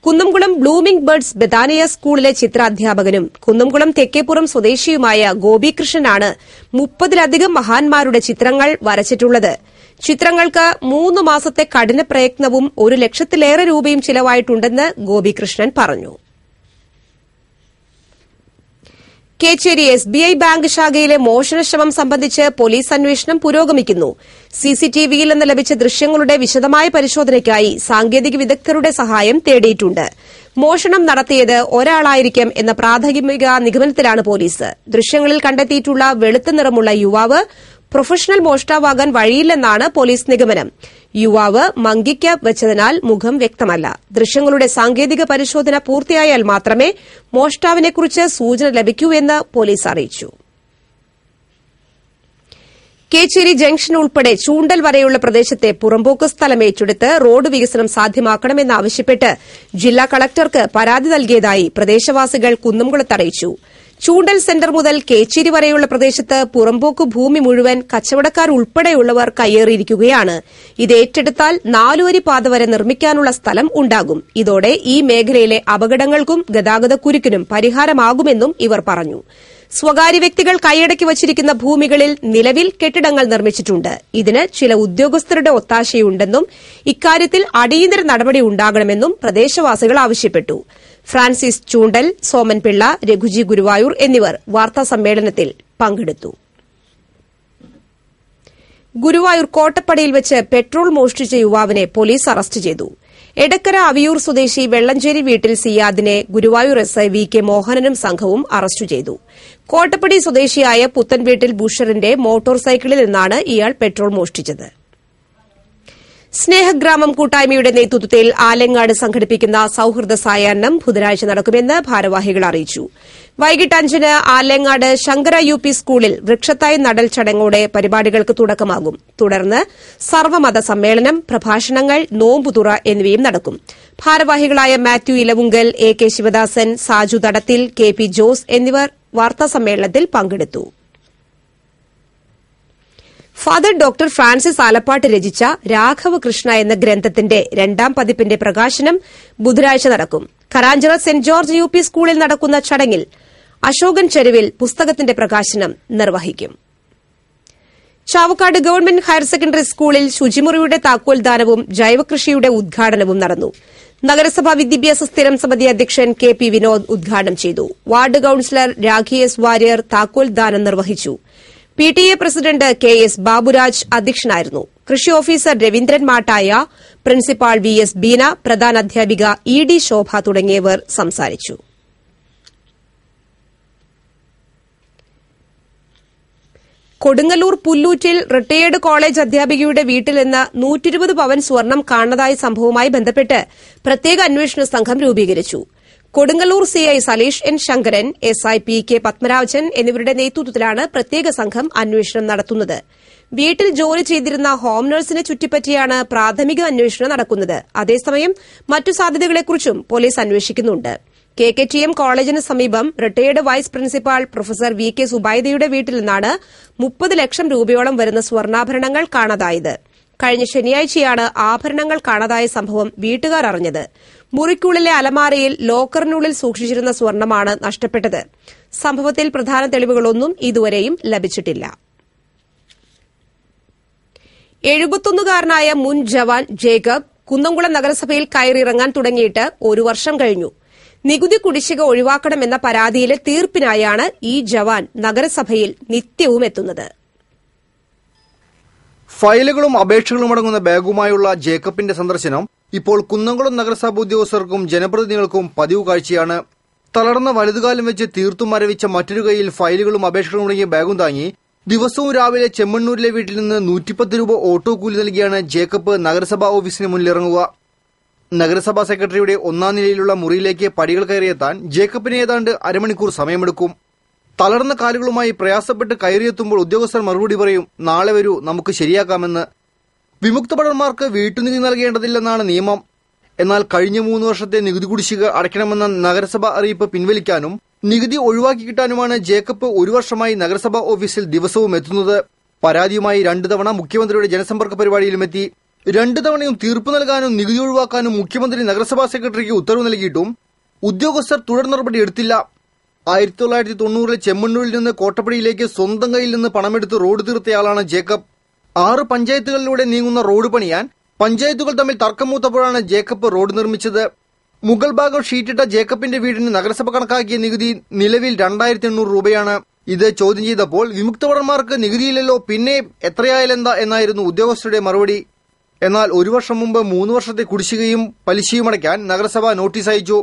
കുന്നംകുളം ബ്ലൂമിംഗ് ബേർഡ്സ് ബദാനയ സ്കൂളിലെ ചിത്രാധ്യാപകനും കുന്നംകുളം തെക്കേപ്പുറം സ്വദേശിയുമായ ഗോപികൃഷ്ണനാണ് മുപ്പതിലധികം മഹാന്മാരുടെ ചിത്രങ്ങൾ വരച്ചിട്ടുള്ളത് ചിത്രങ്ങൾക്ക് മൂന്ന് മാസത്തെ കഠിന പ്രയത്നവും ഒരു ലക്ഷത്തിലേറെ രൂപയും ചിലവായിട്ടുണ്ടെന്ന് ഗോപികൃഷ്ണൻ പറഞ്ഞു Kechery S B I bank ശാഖയിലെ മോഷണശ്രമം സംബന്ധിച്ച് പോലീസ് അന്വേഷണം പുരോഗമിക്കുന്നു സിസിടിവിയിൽ നിന്ന് ലഭിച്ച ദൃശ്യങ്ങളുടെ വിശദമായ പരിശോധനയ്ക്കായി സാങ്കേതിക വിദഗ്ധരുടെ സഹായം തേടിയിട്ടുണ്ട് മോഷണം നടത്തിയത് ഒരാളായിരിക്കും എന്ന പ്രാഥമിക നിഗമനത്തിലാണ് പോലീസ് ദൃശ്യങ്ങളിൽ കണ്ടെത്തിയിട്ടുള്ള വെളുത്ത നിറമുള്ള യുവാവ് പ്രൊഫഷണൽ മോഷ്ടാവാകാൻ വഴിയില്ലെന്നാണ് പോലീസ് നിഗമനം യുവാവ് മങ്കിക്യാപ് വെച്ചതിനാൽ മുഖം വ്യക്തമല്ല ദൃശ്യങ്ങളുടെ സാങ്കേതിക പരിശോധന പൂർത്തിയായാൽ മാത്രമേ മോഷ്ടാവിനെക്കുറിച്ച് സൂചന ലഭിക്കൂ എന്ന് പോലീസ് അറിയിച്ചു കേച്ചേരി ജംഗ്ഷൻ ഉൾപ്പെടെ ചൂണ്ടൽ വരെയുള്ള പ്രദേശത്തെ പുറമ്പോക്ക് സ്ഥലം ഏറ്റെടുത്ത് റോഡ് വികസനം സാധ്യമാക്കണമെന്നാവശ്യപ്പെട്ട് ജില്ലാ കളക്ടർക്ക് പരാതി നൽകിയതായി പ്രദേശവാസികൾ കുന്നംകുളത്ത് അറിയിച്ചു ചൂണ്ടൽ സെന്റർ മുതൽ കേച്ചേരി വരെയുള്ള പ്രദേശത്ത് പുറമ്പോക്ക് ഭൂമി മുഴുവൻ കച്ചവടക്കാർ ഉൾപ്പെടെയുള്ളവർ കയ്യേറിയിരിക്കുകയാണ് ഇത് ഏറ്റെടുത്താൽ നാലുവരി പാത വരെ നിർമ്മിക്കാനുള്ള സ്ഥലം ഉണ്ടാകും ഇതോടെ ഈ മേഖലയിലെ അപകടങ്ങൾക്കും ഗതാഗതക്കുരുക്കിനും പരിഹാരമാകുമെന്നും ഇവർ പറഞ്ഞു സ്വകാര്യ വ്യക്തികൾ കൈയടക്കി വച്ചിരിക്കുന്ന ഭൂമികളിൽ നിലവിൽ കെട്ടിടങ്ങൾ നിർമ്മിച്ചിട്ടുണ്ട് ഇതിന് ചില ഉദ്യോഗസ്ഥരുടെ ഒത്താശയുണ്ടെന്നും ഇക്കാര്യത്തിൽ അടിയന്തര നടപടി ഉണ്ടാകണമെന്നും പ്രദേശവാസികൾ ആവശ്യപ്പെട്ടു ഫ്രാൻസിസ് ചൂണ്ടൽ സോമൻ പിള്ള രഘുജി ഗുരുവായൂർ എന്നിവർ വാർത്താ സമ്മേളനത്തിൽ പങ്കെടുത്തു ഗുരുവായൂർ കോട്ടപ്പടിയിൽ വെച്ച് പെട്രോൾ മോഷ്ടിച്ച യുവാവിനെ പോലീസ് അറസ്റ്റ് ചെയ്തു എടക്കര അവിയൂർ സ്വദേശി വെള്ളഞ്ചേരി വീട്ടിൽ സിയാദിനെ Guruvayur S I V K മോഹനനും സംഘവും അറസ്റ്റ് ചെയ്തു കോട്ടപ്പടി സ്വദേശിയായ പുത്തൻവീട്ടിൽ ബുഷറിന്റെ മോട്ടോർ സൈക്കിളിൽ നിന്നാണ് ഇയാൾ പെട്രോൾ മോഷ്ടിച്ചത് സ്നേഹഗ്രാമം കൂട്ടായ്മയുടെ നേതൃത്വത്തിൽ ആലങ്ങാട് സംഘടിപ്പിക്കുന്ന സൌഹൃദ സായാഹ്നം ബുധനാഴ്ച നടക്കുമെന്ന് ഭാരവാഹികൾ അറിയിച്ചു വൈകിട്ട് അഞ്ചിന് ആലങ്ങാട് ശങ്കര യു പി സ്കൂളിൽ വൃക്ഷത്തായി നടൽ ചടങ്ങോടെ പരിപാടികൾക്ക് തുടക്കമാകും തുടർന്ന് സർവ്വമത സമ്മേളനം പ്രഭാഷണങ്ങൾ നോമ്പുതുറ എന്നിവയും നടക്കും ഭാരവാഹികളായ Mathew Elavunkal A K Sivadasan Saju Thadathil K P Jose എന്നിവർ വാർത്താസമ്മേളനത്തിൽ പങ്കെടുത്തു ഫാദർ ഡോക്ടർ ഫ്രാൻസിസ് ആലപ്പാട്ട് രചിച്ച രാഘവകൃഷ്ണ എന്ന ഗ്രന്ഥത്തിന്റെ രണ്ടാം പതിപ്പിന്റെ പ്രകാശനം ബുധനാഴ്ച നടക്കും കറാഞ്ചിറ സെന്റ് ജോർജ് യു സ്കൂളിൽ നടക്കുന്ന ചടങ്ങിൽ അശോകൻ ചെരുവിൽ പുസ്തകത്തിന്റെ പ്രകാശനം നിർവഹിക്കും ചാവക്കാട് ഗവൺമെന്റ് ഹയർ സെക്കൻഡറി സ്കൂളിൽ ശുചിമുറിയുടെ താക്കോൽദാനവും ജൈവകൃഷിയുടെ ഉദ്ഘാടനവും നടന്നു നഗരസഭാ വിദ്യാഭ്യാസ സ്ഥിരം സമിതി അധ്യക്ഷൻ കെ പി വിനോദ് ഉദ്ഘാടനം ചെയ്തു ward councillor Rakhi S Warrier താക്കോൽദാനം നിർവഹിച്ചു P T A president K S Baburaj അധ്യക്ഷനായിരുന്നു കൃഷി officer Raveendran Mattaya principal V S Beena പ്രധാന അധ്യാപിക ഇ ഡി ശോഭ തുടങ്ങിയവർ സംസാരിച്ചു കൊടുങ്ങല്ലൂർ പുല്ലൂറ്റിൽ റിട്ടയേർഡ് കോളേജ് അധ്യാപികയുടെ വീട്ടിൽ നിന്ന് നൂറ്റിരുപത് പവൻ സ്വർണം കാണുന്നതായ സംഭവവുമായി ബന്ധപ്പെട്ട് പ്രത്യേക അന്വേഷണ സംഘം രൂപീകരിച്ചു Kodungallur CI Saleesh N Sankaran S I P K Padmarajan എന്നിവരുടെ നേതൃത്വത്തിലാണ് പ്രത്യേക സംഘം അന്വേഷണം നടത്തുന്നത് വീട്ടിൽ ജോലി ചെയ്തിരുന്ന ഹോം നഴ്സിനെ ചുറ്റിപ്പറ്റിയാണ് പ്രാഥമിക അന്വേഷണം നടക്കുന്നത് അതേസമയം മറ്റു സാധ്യതകളെക്കുറിച്ചും പോലീസ് അന്വേഷിക്കുന്നുണ്ട് കെ കെ ടി എം കോളേജിന് സമീപം retired vice principal professor V K സുബൈദയുടെ വീട്ടിൽ നിന്നാണ് മുപ്പത് ലക്ഷം രൂപയോളം വരുന്ന സ്വർണ്ണാഭരണങ്ങൾ കാണാതായത് കഴിഞ്ഞ ശനിയാഴ്ചയാണ് ആഭരണങ്ങൾ കാണാതായ സംഭവം വീട്ടുകാർ അറിഞ്ഞത് മുറിക്കുള്ളിലെ അലമാരയിൽ ലോക്കറിനുള്ളിൽ സൂക്ഷിച്ചിരുന്ന സ്വർണമാണ് നഷ്ടപ്പെട്ടത് സംഭവത്തിൽ പ്രധാന തെളിവുകളൊന്നും ഇതുവരെയും ലഭിച്ചിട്ടില്ല എഴുപത്തൊന്നുകാരനായ മുൻ ജവാൻ ജേക്കബ് കുന്നംകുളം നഗരസഭയിൽ കയറിയിറങ്ങാൻ തുടങ്ങിയിട്ട് ഒരു വർഷം കഴിഞ്ഞു നികുതി കുടിശ്ശിക ഒഴിവാക്കണമെന്ന പരാതിയിലെ തീർപ്പിനായാണ് ഈ ജവാൻ നഗരസഭയിൽ നിത്യവും എത്തുന്നത് ഫയലുകളും അപേക്ഷകളും അടങ്ങുന്ന ബാഗുമായുള്ള ജേക്കബിന്റെ സന്ദർശനം ഇപ്പോൾ കുന്നംകുളം നഗരസഭ ഉദ്യോഗസ്ഥർക്കും ജനപ്രതിനിധികൾക്കും പതിവ് കാഴ്ചയാണ് തളർന്ന വലുതുകാലം വെച്ച് തീർത്തും മരവിച്ച മറ്റൊരു കൈയിൽ ഫയലുകളും അപേക്ഷകളും തുടങ്ങിയ ബാഗും താങ്ങി ദിവസവും രാവിലെ ചെമ്മണ്ണൂരിലെ വീട്ടിൽ നിന്ന് നൂറ്റിപ്പത്ത് രൂപ ഓട്ടോ കൂലി നൽകിയാണ് ജേക്കബ് നഗരസഭാ ഓഫീസിന് മുന്നിലിറങ്ങുക നഗരസഭാ സെക്രട്ടറിയുടെ ഒന്നാം നിലയിലുള്ള മുറിയിലേക്ക് പടികൾ കയറിയെത്താൻ ജേക്കബിന് ഏതാണ്ട് അരമണിക്കൂർ സമയമെടുക്കും തളർന്ന കാലുകളുമായി പ്രയാസപ്പെട്ട് കയറിയെത്തുമ്പോൾ ഉദ്യോഗസ്ഥർ മറുപടി പറയും നാളെ വരൂ നമുക്ക് ശരിയാക്കാമെന്ന് വിമുക്ത ഭടന്മാർക്ക് വീട്ടുനികുതി നൽകേണ്ടതില്ലെന്നാണ് നിയമം എന്നാൽ കഴിഞ്ഞ മൂന്ന് വർഷത്തെ നികുതി കുടിശ്ശിക അടയ്ക്കണമെന്ന നഗരസഭ അറിയിപ്പ് പിൻവലിക്കാനും നികുതി ഒഴിവാക്കി കിട്ടാനുമാണ് ജേക്കബ് ഒരു വർഷമായി നഗരസഭാ ഓഫീസിൽ ദിവസവും എത്തുന്നത് പരാതിയുമായി രണ്ടു തവണ മുഖ്യമന്ത്രിയുടെ ജനസമ്പർക്ക എത്തി രണ്ടു തവണയും തീർപ്പ് നൽകാനും നികുതി ഒഴിവാക്കാനും മുഖ്യമന്ത്രി നഗരസഭാ സെക്രട്ടറിക്ക് ഉത്തരവ് നൽകിയിട്ടും ഉദ്യോഗസ്ഥർ തുടർ നടപടി എടുത്തില്ല ആയിരത്തി തൊള്ളായിരത്തി തൊണ്ണൂറിലെ ചെമ്മണ്ണൂരിൽ നിന്ന് കോട്ടപ്പടിയിലേക്ക് സ്വന്തം കയ്യിൽ നിന്ന് പണമെടുത്ത് റോഡ് തീർത്തയാളാണ് ജേക്കബ് ആറ് പഞ്ചായത്തുകളിലൂടെ നീങ്ങുന്ന റോഡ് പണിയാൻ പഞ്ചായത്തുകൾ തമ്മിൽ തർക്കം മൂത്തപ്പോഴാണ് ജേക്കബ് റോഡ് നിർമ്മിച്ചത് മുഗൾ ഭാഗം ഷീറ്റിട്ട ജേക്കബിന്റെ വീടിന് നഗരസഭ കണക്കാക്കിയ നികുതി നിലവിൽ രണ്ടായിരത്തി എണ്ണൂറ് രൂപയാണ് ഇത് ചോദ്യം ചെയ്തപ്പോൾ വിമുക്തഭടന്മാർക്ക് നികുതിയില്ലല്ലോ പിന്നെ എത്രയായാലെന്താ എന്നായിരുന്നു ഉദ്യോഗസ്ഥരുടെ മറുപടി എന്നാൽ ഒരു വർഷം മുമ്പ് മൂന്ന് വർഷത്തെ കുടിശ്ശികയും പലിശയും അടയ്ക്കാൻ നഗരസഭ നോട്ടീസ് അയച്ചു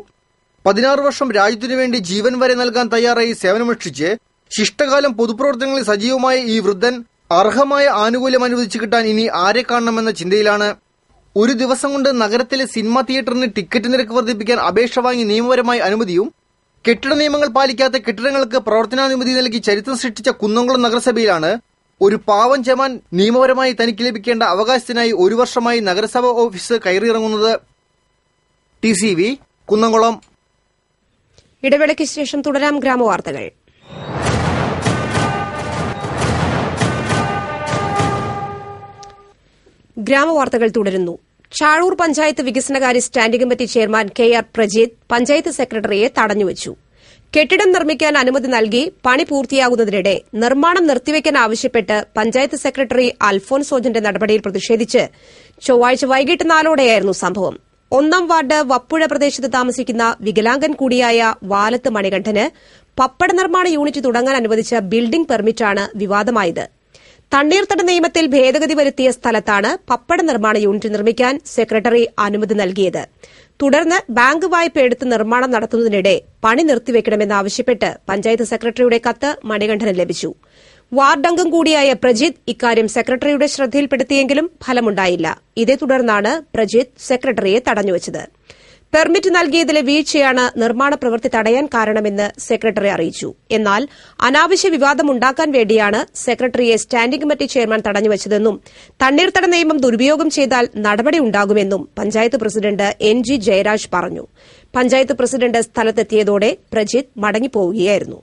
പതിനാറ് വർഷം രാജ്യത്തിനു വേണ്ടി ജീവൻ വരെ നൽകാൻ തയ്യാറായി സേവനമനുഷ്ഠിച്ച് ശിഷ്ടകാലം പൊതുപ്രവർത്തനങ്ങളിൽ സജീവമായ ഈ വൃദ്ധൻ അർഹമായ ആനുകൂല്യം അനുവദിച്ചു കിട്ടാൻ ഇനി ആരെ കാണണമെന്ന ചിന്തയിലാണ് ഒരു ദിവസം കൊണ്ട് നഗരത്തിലെ സിനിമാ തിയേറ്ററിന് ടിക്കറ്റ് നിരക്ക് വർദ്ധിപ്പിക്കാൻ അപേക്ഷ വാങ്ങി നിയമപരമായ അനുമതിയും കെട്ടിട നിയമങ്ങൾ പാലിക്കാത്ത കെട്ടിടങ്ങൾക്ക് പ്രവർത്തനാനുമതി നൽകി ചരിത്രം സൃഷ്ടിച്ച കുന്നംകുളം നഗരസഭയിലാണ് ഒരു പാവം ചമാൻ നിയമപരമായി തനിക്ക് ലഭിക്കേണ്ട അവകാശത്തിനായി ഒരു വർഷമായി നഗരസഭ ഓഫീസ് കയറിയിറങ്ങുന്നത് ടി സി വി കുന്നംകുളം ഇടവേളയ്ക്ക് ശേഷം തുടരാം ഗ്രാമവാർത്തകൾ ഗ്രാമവാർത്തകൾ തുടരുന്നു ചാഴൂർ പഞ്ചായത്ത് വികസനകാര്യ standing committee chairman K R Prajeeth panchayat സെക്രട്ടറിയെ തടഞ്ഞുവച്ചു കെട്ടിടം നിർമ്മിക്കാൻ അനുമതി നൽകി പണി പൂർത്തിയാകുന്നതിനിടെ നിർമ്മാണം നിർത്തിവെക്കാൻ ആവശ്യപ്പെട്ട് പഞ്ചായത്ത് സെക്രട്ടറി അൽഫോൻസോജിന്റെ നടപടിയിൽ പ്രതിഷേധിച്ച് ചൊവ്വാഴ്ച വൈകിട്ട് നാലോടെയായിരുന്നു സംഭവം ഒന്നാം വാർഡ് വപ്പുഴ പ്രദേശത്ത് താമസിക്കുന്ന വികലാംഗൻ കൂടിയായ വാലത്ത് മണികണ്ഠന് പപ്പട നിർമ്മാണ യൂണിറ്റ് തുടങ്ങാൻ അനുവദിച്ച ബിൽഡിംഗ് പെർമിറ്റാണ് വിവാദമായത് തണ്ണീർത്തട നിയമത്തിൽ ഭേദഗതി വരുത്തിയ സ്ഥലത്താണ് പപ്പട നിർമ്മാണ യൂണിറ്റ് നിർമ്മിക്കാൻ സെക്രട്ടറി അനുമതി നൽകിയത് തുടർന്ന് ബാങ്ക് വായ്പ എടുത്ത് നിർമ്മാണം നടത്തുന്നതിനിടെ പണി നിർത്തിവെക്കണമെന്നാവശ്യപ്പെട്ട് പഞ്ചായത്ത് സെക്രട്ടറിയുടെ കത്ത് മണികണ്ഠന് ലഭിച്ചു വാർഡംഗം കൂടിയായ പ്രജിത് ഇക്കാര്യം സെക്രട്ടറിയുടെ ശ്രദ്ധയിൽപ്പെടുത്തിയെങ്കിലും ഫലമുണ്ടായില്ല ഇതേ തുടർന്നാണ് പ്രജിത് സെക്രട്ടറിയെ തടഞ്ഞുവച്ചത് പെർമിറ്റ് നൽകിയതിലെ വീഴ്ചയാണ് നിർമ്മാണ പ്രവൃത്തി തടയാൻ കാരണമെന്ന് സെക്രട്ടറി അറിയിച്ചു എന്നാൽ അനാവശ്യ വിവാദമുണ്ടാക്കാൻ വേണ്ടിയാണ് സെക്രട്ടറിയെ സ്റ്റാൻഡിംഗ് കമ്മിറ്റി ചെയർമാൻ തടഞ്ഞുവച്ചതെന്നും തണ്ണീർത്തട നിയമം ദുരുപയോഗം ചെയ്താൽ നടപടിയുണ്ടാകുമെന്നും panchayat president N G Jayaraj പറഞ്ഞു പഞ്ചായത്ത് പ്രസിഡന്റ് സ്ഥലത്തെത്തിയതോടെ പ്രജിത് മടങ്ങിപ്പോവുകയായിരുന്നു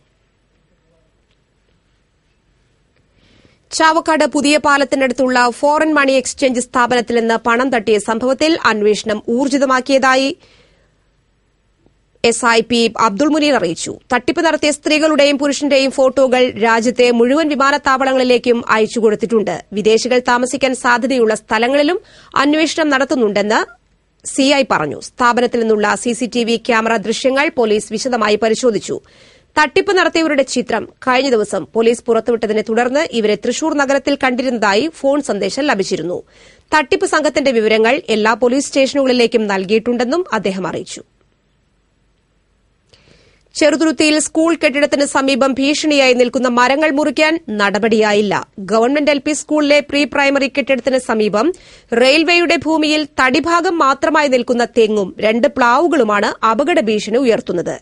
ചാവക്കാട് പുതിയ പാലത്തിനടുത്തുള്ള ഫോറിൻ മണി എക്സ്ചേഞ്ച് സ്ഥാപനത്തിൽ നിന്ന് പണം തട്ടിയ സംഭവത്തിൽ അന്വേഷണം ഊർജിതമാക്കിയതായി S I P Abdul Muneer അറിയിച്ചു തട്ടിപ്പ് നടത്തിയ സ്ത്രീകളുടെയും പുരുഷന്റെയും ഫോട്ടോകൾ രാജ്യത്തെ മുഴുവൻ വിമാനത്താവളങ്ങളിലേക്കും അയച്ചു കൊടുത്തിട്ടുണ്ട് വിദേശികൾ താമസിക്കാൻ സാധ്യതയുള്ള സ്ഥലങ്ങളിലും അന്വേഷണം നടത്തുന്നുണ്ടെന്ന് സിഐ പറഞ്ഞു സ്ഥാപനത്തിൽ നിന്നുള്ള സിസിടിവി ക്യാമറ ദൃശ്യങ്ങൾ പോലീസ് വിശദമായി പരിശോധിച്ചു തട്ടിപ്പ് നടത്തിയവരുടെ ചിത്രം കഴിഞ്ഞ ദിവസം പോലീസ് പുറത്തുവിട്ടതിനെ തുടർന്ന് ഇവരെ തൃശൂർ നഗരത്തിൽ കണ്ടിരുന്നതായി ഫോൺ സന്ദേശം ലഭിച്ചിരുന്നു തട്ടിപ്പ് സംഘത്തിന്റെ വിവരങ്ങൾ എല്ലാ പോലീസ് സ്റ്റേഷനുകളിലേക്കും നൽകിയിട്ടുണ്ടെന്നും അദ്ദേഹം അറിയിച്ചു ചെറുതുരുത്തിയിൽ സ്കൂൾ കെട്ടിടത്തിന് സമീപം ഭീഷണിയായി നിൽക്കുന്ന മരങ്ങൾ മുറിക്കാൻ നടപടിയായില്ല ഗവൺമെന്റ് എൽ പി സ്കൂളിലെ പ്രീ പ്രൈമറി കെട്ടിടത്തിന് സമീപം റെയിൽവേയുടെ ഭൂമിയിൽ തടിഭാഗം മാത്രമായി നിൽക്കുന്ന തെങ്ങും രണ്ട് പ്ലാവുകളുമാണ് അപകട ഭീഷണി ഉയർത്തുന്നത്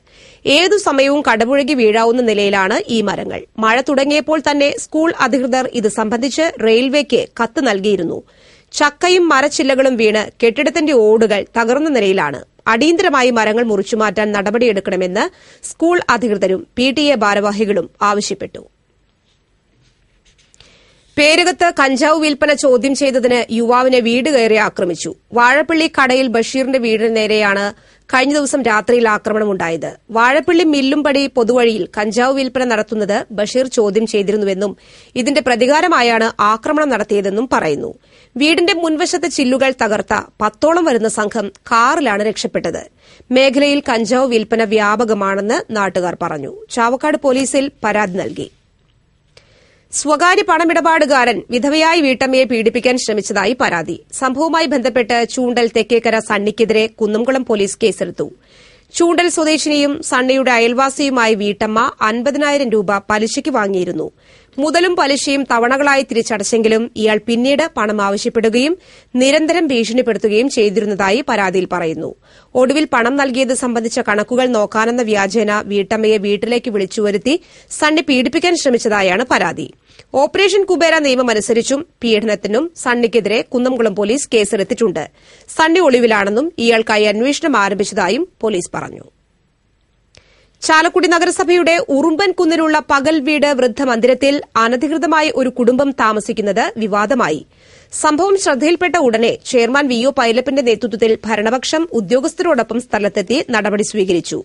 ഏതു സമയവും കടപുഴകി വീഴാവുന്ന നിലയിലാണ് ഈ മരങ്ങൾ മഴ തുടങ്ങിയപ്പോൾ തന്നെ സ്കൂൾ അധികൃതർ ഇത് സംബന്ധിച്ച് റെയിൽവേക്ക് കത്ത് നൽകിയിരുന്നു ചക്കയും മരച്ചില്ലകളും വീണ് കെട്ടിടത്തിന്റെ ഓടുകൾ തകർന്ന നിലയിലാണ് അടിയന്തരമായി മരങ്ങൾ മുറിച്ചുമാറ്റാൻ നടപടിയെടുക്കണമെന്ന് സ്കൂൾ അധികൃതരും പി ടി എ ഭാരവാഹികളും ആവശ്യപ്പെട്ടു പേരകത്ത് കഞ്ചാവ് വിൽപ്പന ചോദ്യം ചെയ്തതിന് യുവാവിനെ വീട് കയറി ആക്രമിച്ചു വാഴപ്പള്ളി കടയിൽ ബഷീറിന്റെ വീടിന് നേരെയാണ് കഴിഞ്ഞ ദിവസം രാത്രിയിൽ ആക്രമണമുണ്ടായത് വാഴപ്പള്ളി മില്ലും പടി പൊതുവഴിയിൽ കഞ്ചാവ് വിൽപ്പന നടത്തുന്നത് ബഷീർ ചോദ്യം ചെയ്തിരുന്നുവെന്നും ഇതിന്റെ പ്രതികാരമായാണ് ആക്രമണം നടത്തിയതെന്നും പറയുന്നു വീടിന്റെ മുൻവശത്തെ ചില്ലുകൾ തകർത്ത പത്തോളം വരുന്ന സംഘം കാറിലാണ് രക്ഷപ്പെട്ടത് മേഖലയിൽ കഞ്ചാവ് വിൽപ്പന വ്യാപകമാണെന്ന് നാട്ടുകാർ പറഞ്ഞു ചാവക്കാട് പോലീസിൽ പരാതി നൽകി സ്വകാര്യ പണമിടപാടുകാരൻ വിധവയായി വീട്ടമ്മയെ പീഡിപ്പിക്കാൻ ശ്രമിച്ചതായി പരാതി സംഭവവുമായി ബന്ധപ്പെട്ട് ചൂണ്ടൽ തെക്കേക്കര സണ്ണിക്കെതിരെ കുന്നംകുളം പോലീസ് കേസെടുത്തു ചൂണ്ടൽ സ്വദേശിനിയും സണ്ണിയുടെ അയൽവാസിയുമായ വീട്ടമ്മ അൻപതിനായിരം രൂപ പലിശയ്ക്ക് വാങ്ങിയിരുന്നു മുതലും പലിശയും തവണകളായി തിരിച്ചടച്ചെങ്കിലും ഇയാൾ പിന്നീട് പണം ആവശ്യപ്പെടുകയും നിരന്തരം ഭീഷണിപ്പെടുത്തുകയും ചെയ്തിരുന്നതായി പരാതിയിൽ പറയുന്നു ഒടുവിൽ പണം നൽകിയത് സംബന്ധിച്ച കണക്കുകൾ നോക്കാനെന്ന വ്യാജേന വീട്ടമ്മയെ വീട്ടിലേക്ക് വിളിച്ചുവരുത്തി സണ്ണി പീഡിപ്പിക്കാൻ ശ്രമിച്ചതായാണ് പരാതി ഓപ്പറേഷൻ കുബേര നിയമമനുസരിച്ചും പീഡനത്തിനും സണ്ണിക്കെതിരെ കുന്നംകുളം പോലീസ് കേസെടുത്തിട്ടുണ്ട് സണ്ണി ഒളിവിലാണെന്നും ഇയാൾക്കായി അന്വേഷണം ആരംഭിച്ചതായും പോലീസ് പറഞ്ഞു ചാലക്കുടി നഗരസഭയുടെ ഉറുമ്പൻ കുന്നിലുള്ള പകൽ വീട് വൃദ്ധമന്ദിരത്തിൽ അനധികൃതമായി ഒരു കുടുംബം താമസിക്കുന്നത് വിവാദമായി സംഭവം ശ്രദ്ധയിൽപ്പെട്ട ഉടനെ ചെയർമാൻ വി ഒ പൈലപ്പിന്റെ നേതൃത്വത്തിൽ ഭരണപക്ഷം ഉദ്യോഗസ്ഥരോടൊപ്പം സ്ഥലത്തെത്തി നടപടി സ്വീകരിച്ചു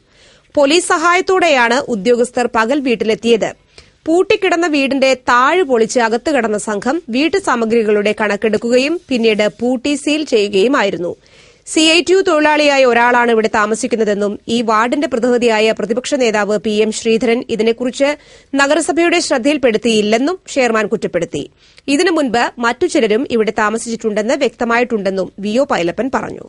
പോലീസ് സഹായത്തോടെയാണ് ഉദ്യോഗസ്ഥർ പകൽ വീട്ടിലെത്തിയത് പൂട്ടിക്കിടന്ന വീടിന്റെ താഴ് പൊളിച്ച് അകത്തുകടന്ന സംഘം വീട്ടു സാമഗ്രികളുടെ കണക്കെടുക്കുകയും പിന്നീട് പൂട്ടി സീൽ ചെയ്യുകയുമായിരുന്നു സി ഐ ടി യു തൊഴിലാളിയായ ഒരാളാണ് ഇവിടെ താമസിക്കുന്നതെന്നും ഈ വാർഡിന്റെ പ്രതിനിധിയായ പ്രതിപക്ഷ നേതാവ് പി എം ശ്രീധരൻ ഇതിനെക്കുറിച്ച് നഗരസഭയുടെ ശ്രദ്ധയിൽപ്പെടുത്തിയില്ലെന്നും ചെയർമാൻ കുറ്റപ്പെടുത്തി ഇതിനു മുൻപ് മറ്റു ചിലരും ഇവിടെ താമസിച്ചിട്ടുണ്ടെന്ന് വ്യക്തമായിട്ടുണ്ടെന്നും വി ഒ പൈലപ്പൻ പറഞ്ഞു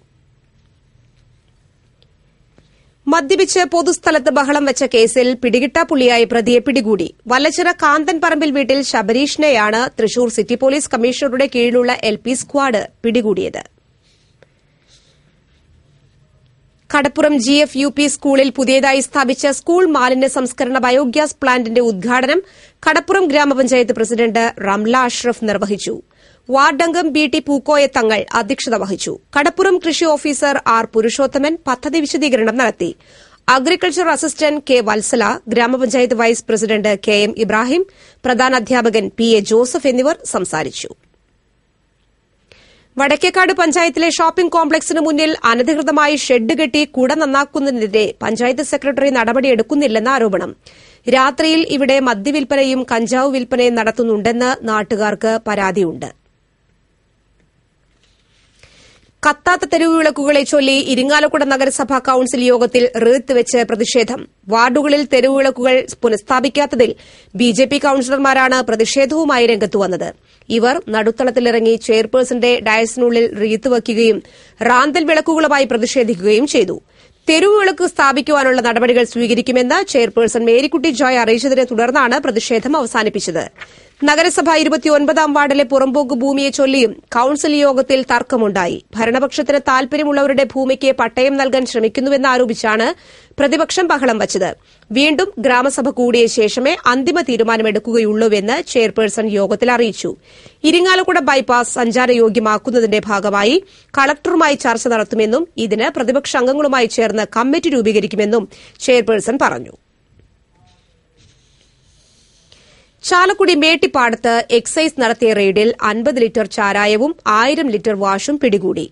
മദ്യപിച്ച് പൊതുസ്ഥലത്ത് ബഹളം വെച്ച കേസിൽ പിടികിട്ടാപ്പുള്ളിയായി പ്രതിയെ പിടികൂടി വല്ലച്ചിറ കാന്തൻ പറമ്പിൽ വീട്ടിൽ ശബരീഷിനെയാണ് തൃശൂർ സിറ്റി പോലീസ് കമ്മീഷണറുടെ കീഴിലുള്ള എൽ പി സ്ക്വാഡ് പിടികൂടിയത് Kadappuram G F U P സ്കൂളിൽ പുതിയതായി സ്ഥാപിച്ച സ്കൂൾ മാലിന്യ സംസ്കരണ ബയോഗ്യാസ് പ്ലാന്റിന്റെ ഉദ്ഘാടനം കടപ്പുറം ഗ്രാമപഞ്ചായത്ത് പ്രസിഡന്റ് റംല അഷ്റഫ് നിർവഹിച്ചു വാർഡംഗം ബി ടി പൂക്കോയ തങ്ങൾ അധ്യക്ഷത വഹിച്ചു കടപ്പുറം കൃഷി ഓഫീസർ ആർ പുരുഷോത്തമൻ പദ്ധതി വിശദീകരണം നടത്തി അഗ്രികൾച്ചർ അസിസ്റ്റന്റ് കെ വത്സല ഗ്രാമപഞ്ചായത്ത് vice president K M Ibrahim അധ്യാപകൻ പി എ ജോസഫ് എന്നിവർ സംസാരിച്ചു വടക്കേക്കാട് പഞ്ചായത്തിലെ ഷോപ്പിംഗ് കോംപ്ലക്സിന് മുന്നിൽ അനധികൃതമായി ഷെഡ് കെട്ടി കുട നന്നാക്കുന്നതിനെതിരെ പഞ്ചായത്ത് സെക്രട്ടറി നടപടിയെടുക്കുന്നില്ലെന്ന ആരോപണം രാത്രിയിൽ ഇവിടെ മദ്യവിൽപ്പനയും കഞ്ചാവ് വിൽപ്പനയും നടത്തുന്നുണ്ടെന്ന് നാട്ടുകാർക്ക് പരാതിയുണ്ട് കത്താത്ത വിളക്കുകളെ ചൊല്ലി ഇരിങ്ങാലക്കുട നഗരസഭാ കൌൺസിൽ യോഗത്തിൽ വെച്ച് പ്രതിഷേധം വാർഡുകളിൽ തെരുവുവിളക്കുകൾ പുനഃസ്ഥാപിക്കാത്തതിൽ ബി ജെ പി കൌൺസിലർമാരാണ് പ്രതിഷേധവുമായി രംഗത്തുവന്നത് ഇവർ നടുത്തളത്തിലിറങ്ങി ചെയർപേഴ്സന്റെ ഡയസിനുള്ളിൽ വയ്ക്കുകയും റാന്തൽ വിളക്കുകളുമായി പ്രതിഷേധിക്കുകയും ചെയ്തു തെരുവുവിളക്ക് സ്ഥാപിക്കുവാനുള്ള നടപടികൾ സ്വീകരിക്കുമെന്ന് ചെയർപേഴ്സൺ മേരിക്കുട്ടി ജോയ് അറിയിച്ചതിനെ തുടർന്നാണ് പ്രതിഷേധം അവസാനിപ്പിച്ചത് നഗരസഭ ഇരുപത്തിയൊൻപതാം വാർഡിലെ പുറംപോക്ക് ഭൂമിയെ ചൊല്ലിയും കൌൺസിൽ യോഗത്തിൽ തർക്കമുണ്ടായി ഭരണപക്ഷത്തിന് താൽപര്യമുള്ളവരുടെ ഭൂമിക്ക് പട്ടയം നൽകാൻ ശ്രമിക്കുന്നുവെന്നാരോപിച്ചാണ് ആരോപിച്ചാണ് പ്രതിപക്ഷം ബഹളം വച്ചത് വീണ്ടും ഗ്രാമസഭ കൂടിയ ശേഷമേ അന്തിമ തീരുമാനമെടുക്കുകയുള്ളൂവെന്ന് ചെയർപേഴ്സൺ യോഗത്തിൽ അറിയിച്ചു ഇരിങ്ങാലക്കുട ബൈപ്പാസ് സഞ്ചാരയോഗ്യമാക്കുന്നതിന്റെ ഭാഗമായി കളക്ടറുമായി ചർച്ച നടത്തുമെന്നും ഇതിന് പ്രതിപക്ഷ അംഗങ്ങളുമായി ചേർന്ന് കമ്മിറ്റി രൂപീകരിക്കുമെന്നും ചെയർപേഴ്സൺ പറഞ്ഞു ചാലക്കുടി മേട്ടിപ്പാടത്ത് എക്സൈസ് നടത്തിയ റെയ്ഡിൽ അൻപത് ലിറ്റർ ചാരായവും ആയിരം ലിറ്റർ വാഷും പിടികൂടി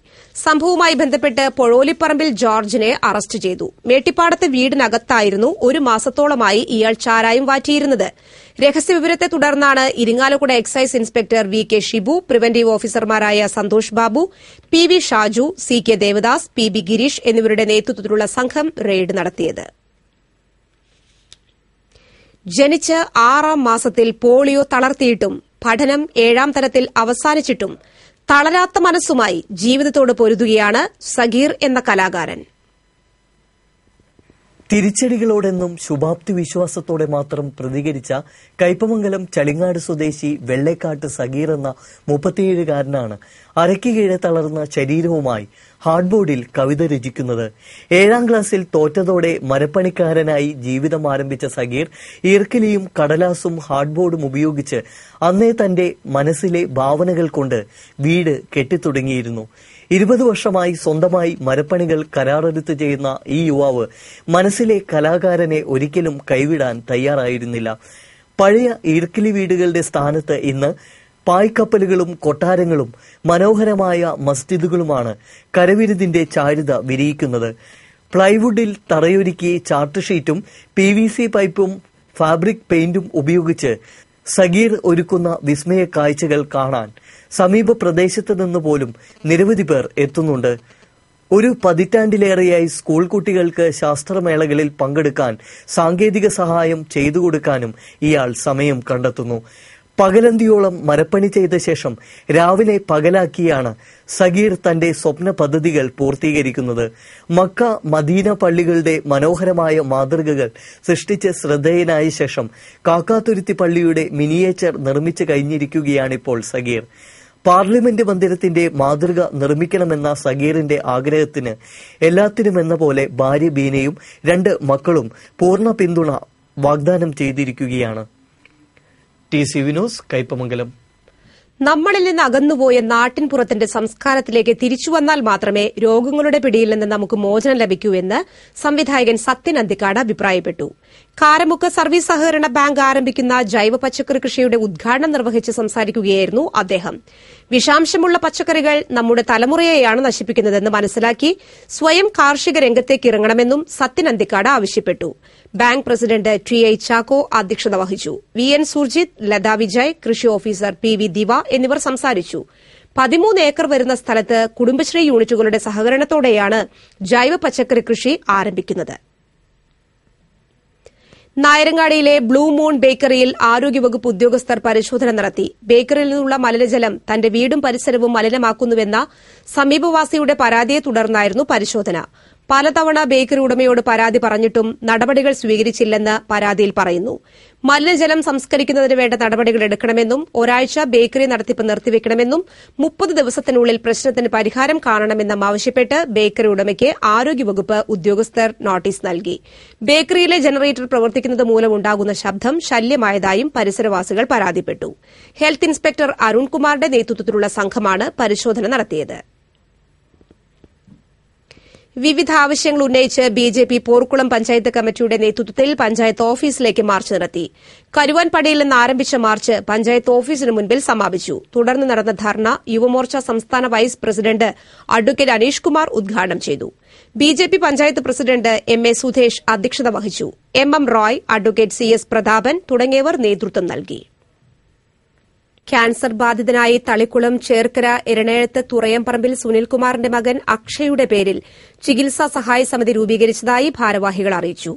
സംഭവവുമായി ബന്ധപ്പെട്ട് പൊഴോലിപ്പറമ്പിൽ ജോർജിനെ അറസ്റ്റ് ചെയ്തു മേട്ടിപ്പാടത്ത് വീടിനകത്തായിരുന്നു ഒരു മാസത്തോളമായി ഇയാൾ ചാരായം വാറ്റിയിരുന്നത് രഹസ്യവിവരത്തെ തുടർന്നാണ് Irinjalakuda excise inspector V K Shibu preventive ഓഫീസർമാരായ Santhosh Babu P V Shaju C K Devadas P B Gireesh എന്നിവരുടെ നേതൃത്വത്തിലുള്ള സംഘം റെയ്ഡ് നടത്തിയത് ജനിച്ച് ആറാം മാസത്തിൽ പോളിയോ തളർത്തിയിട്ടും പഠനം ഏഴാം തലത്തിൽ അവസാനിച്ചിട്ടും തളരാത്ത മനസ്സുമായി ജീവിതത്തോട് പൊരുതുകയാണ് സഗീർ എന്ന കലാകാരൻ തിരിച്ചടികളോടെന്നും ശുഭാപ്തി വിശ്വാസത്തോടെ മാത്രം പ്രതികരിച്ച കൈപ്പമംഗലം ചളിങ്ങാട് സ്വദേശി വെള്ളേക്കാട്ട് സഗീർ എന്ന മുപ്പത്തിയേഴുകാരനാണ് അരയ്ക്ക് കീഴെ തളർന്ന ശരീരവുമായി ഹാർഡ് ബോർഡിൽ കവിത രചിക്കുന്നത് ഏഴാം ക്ലാസ്സിൽ തോറ്റതോടെ മരപ്പണിക്കാരനായി ജീവിതം ആരംഭിച്ച സഗീർ ഈർക്കിലിയും കടലാസും ഹാർഡ് ബോർഡും ഉപയോഗിച്ച് അന്നേ തന്റെ മനസ്സിലെ ഭാവനകൾ കൊണ്ട് വീട് കെട്ടിത്തുടങ്ങിയിരുന്നു ഇരുപത് വർഷമായി സ്വന്തമായി മരപ്പണികൾ കരാറെടുത്ത് ചെയ്യുന്ന ഈ യുവാവ് മനസ്സിലെ കലാകാരനെ ഒരിക്കലും കൈവിടാൻ തയ്യാറായിരുന്നില്ല പഴയ ഈർക്കിലി വീടുകളുടെ സ്ഥാനത്ത് ഇന്ന് പായ്ക്കപ്പലുകളും കൊട്ടാരങ്ങളും മനോഹരമായ മസ്ജിദുകളുമാണ് കരവിരുതിന്റെ ചാരുത വിരിയിക്കുന്നത് പ്ലൈവുഡിൽ തറയൊരുക്കി ചാർട്ട് ഷീറ്റും പി വി സി പൈപ്പും ഫാബ്രിക് പെയിന്റും ഉപയോഗിച്ച് സഗീർ ഒരുക്കുന്ന വിസ്മയ കാഴ്ചകൾ കാണാൻ സമീപ പ്രദേശത്ത് നിന്ന് പോലും നിരവധി പേർ എത്തുന്നുണ്ട് ഒരു പതിറ്റാണ്ടിലേറെയായി സ്കൂൾ കുട്ടികൾക്ക് ശാസ്ത്രമേളകളിൽ പങ്കെടുക്കാൻ സാങ്കേതിക സഹായം ചെയ്തു കൊടുക്കാനും ഇയാൾ സമയം കണ്ടെത്തുന്നു പകലന്തിയോളം മരപ്പണി ചെയ്ത ശേഷം രാവിലെ പകലാക്കിയാണ് സഗീർ തന്റെ സ്വപ്ന പദ്ധതികൾ പൂർത്തീകരിക്കുന്നത് മക്ക മദീന പള്ളികളുടെ മനോഹരമായ മാതൃകകൾ സൃഷ്ടിച്ച് ശ്രദ്ധേയനായ ശേഷം കാക്കാതുരുത്തി പള്ളിയുടെ മിനിയേച്ചർ നിർമ്മിച്ചു കഴിഞ്ഞിരിക്കുകയാണിപ്പോൾ സഗീർ പാർലമെന്റ് മന്ദിരത്തിന്റെ മാതൃക നിർമ്മിക്കണമെന്ന സഗീറിന്റെ ആഗ്രഹത്തിന് എല്ലാത്തിനുമെന്ന പോലെ ഭാര്യ ബീനയും രണ്ട് മക്കളും പൂർണ്ണ പിന്തുണ വാഗ്ദാനം ചെയ്തിരിക്കുകയാണ് ടി സി വിനോസ് കൈപ്പമംഗലം നമ്മളിൽ നിന്ന് അകന്നുപോയ പുറത്തിന്റെ സംസ്കാരത്തിലേക്ക് തിരിച്ചു വന്നാൽ മാത്രമേ രോഗങ്ങളുടെ പിടിയിൽ നിന്ന് നമുക്ക് മോചനം ലഭിക്കൂ എന്ന് സംവിധായകൻ സത്യൻ അന്തിക്കാട് അഭിപ്രായപ്പെട്ടു കാരമുക്ക് സർവീസ് സഹകരണ ബാങ്ക് ആരംഭിക്കുന്ന ജൈവ പച്ചക്കറി കൃഷിയുടെ ഉദ്ഘാടനം നിർവഹിച്ച് സംസാരിക്കുകയായിരുന്നു അദ്ദേഹം വിഷാംശമുള്ള പച്ചക്കറികൾ നമ്മുടെ തലമുറയെയാണ് നശിപ്പിക്കുന്നതെന്ന് മനസ്സിലാക്കി സ്വയം കാർഷിക രംഗത്തേക്ക് ഇറങ്ങണമെന്നും സത്യൻ അന്തിക്കാട് ആവശ്യപ്പെട്ടു bank president T I Chacko അധ്യക്ഷത വഹിച്ചു വി എൻ സുർജിത് ലത വിജയ് കൃഷി ഓഫീസർ പി വി ദിവ എന്നിവർ സംസാരിച്ചു പതിമൂന്ന് ഏക്കർ വരുന്ന സ്ഥലത്ത് കുടുംബശ്രീ യൂണിറ്റുകളുടെ സഹകരണത്തോടെയാണ് ജൈവ പച്ചക്കറി കൃഷി ആരംഭിക്കുന്നത് നായരങ്ങാടിയിലെ ബ്ലൂ മൂൺ ബേക്കറിയിൽ ആരോഗ്യവകുപ്പ് ഉദ്യോഗസ്ഥർ പരിശോധന നടത്തി ബേക്കറിയിൽ നിന്നുള്ള മലിനജലം തന്റെ വീടും പരിസരവും മലിനമാക്കുന്നുവെന്ന സമീപവാസിയുടെ പരാതിയെ തുടർന്നായിരുന്നു പരിശോധന പലതവണ ബേക്കറി ഉടമയോട് പരാതി പറഞ്ഞിട്ടും നടപടികൾ സ്വീകരിച്ചില്ലെന്ന് പരാതിയിൽ പറയുന്നു മലിനജലം സംസ്കരിക്കുന്നതിന് വേണ്ട നടപടികൾ എടുക്കണമെന്നും ഒരാഴ്ച ബേക്കറി നടത്തിപ്പ് നിർത്തിവെക്കണമെന്നും മുപ്പത് ദിവസത്തിനുള്ളിൽ പ്രശ്നത്തിന് പരിഹാരം കാണണമെന്നും ആവശ്യപ്പെട്ട് ബേക്കറി ഉടമയ്ക്ക് ആരോഗ്യവകുപ്പ് ഉദ്യോഗസ്ഥർ നോട്ടീസ് നൽകി ബേക്കറിയിലെ ജനറേറ്റർ പ്രവർത്തിക്കുന്നത് മൂലമുണ്ടാകുന്ന ശബ്ദം ശല്യമായതായും പരിസരവാസികൾ പരാതിപ്പെട്ടു ഹെൽത്ത് ഇൻസ്പെക്ടർ അരുൺകുമാറിന്റെ നേതൃത്വത്തിലുള്ള സംഘമാണ് പരിശോധന നടത്തിയത് വിവിധ ആവശ്യങ്ങൾ ഉന്നയിച്ച് B J P Porkulam panchayat കമ്മിറ്റിയുടെ നേതൃത്വത്തിൽ പഞ്ചായത്ത് ഓഫീസിലേക്ക് മാർച്ച് നടത്തി കരുവാൻപടിയിൽ നിന്ന് ആരംഭിച്ച മാർച്ച് പഞ്ചായത്ത് ഓഫീസിന് മുൻപിൽ സമാപിച്ചു തുടർന്ന് നടന്ന ധർണ യുവമോർച്ച സംസ്ഥാന vice president advocate Aneesh Kumar ഉദ്ഘാടനം ചെയ്തു B J P panchayat president M A Sudhesh അധ്യക്ഷത വഹിച്ചു M M Roy advocate C S Prathapan തുടങ്ങിയവർ നേതൃത്വം നൽകി ക്യാൻസർ ബാധിതനായി തളിക്കുളം ചേർക്കര എരണേഴത്ത് തുറയംപറമ്പിൽ സുനിൽകുമാറിന്റെ മകൻ അക്ഷയുടെ പേരിൽ ചികിത്സാ സഹായ സമിതി രൂപീകരിച്ചതായി ഭാരവാഹികൾ അറിയിച്ചു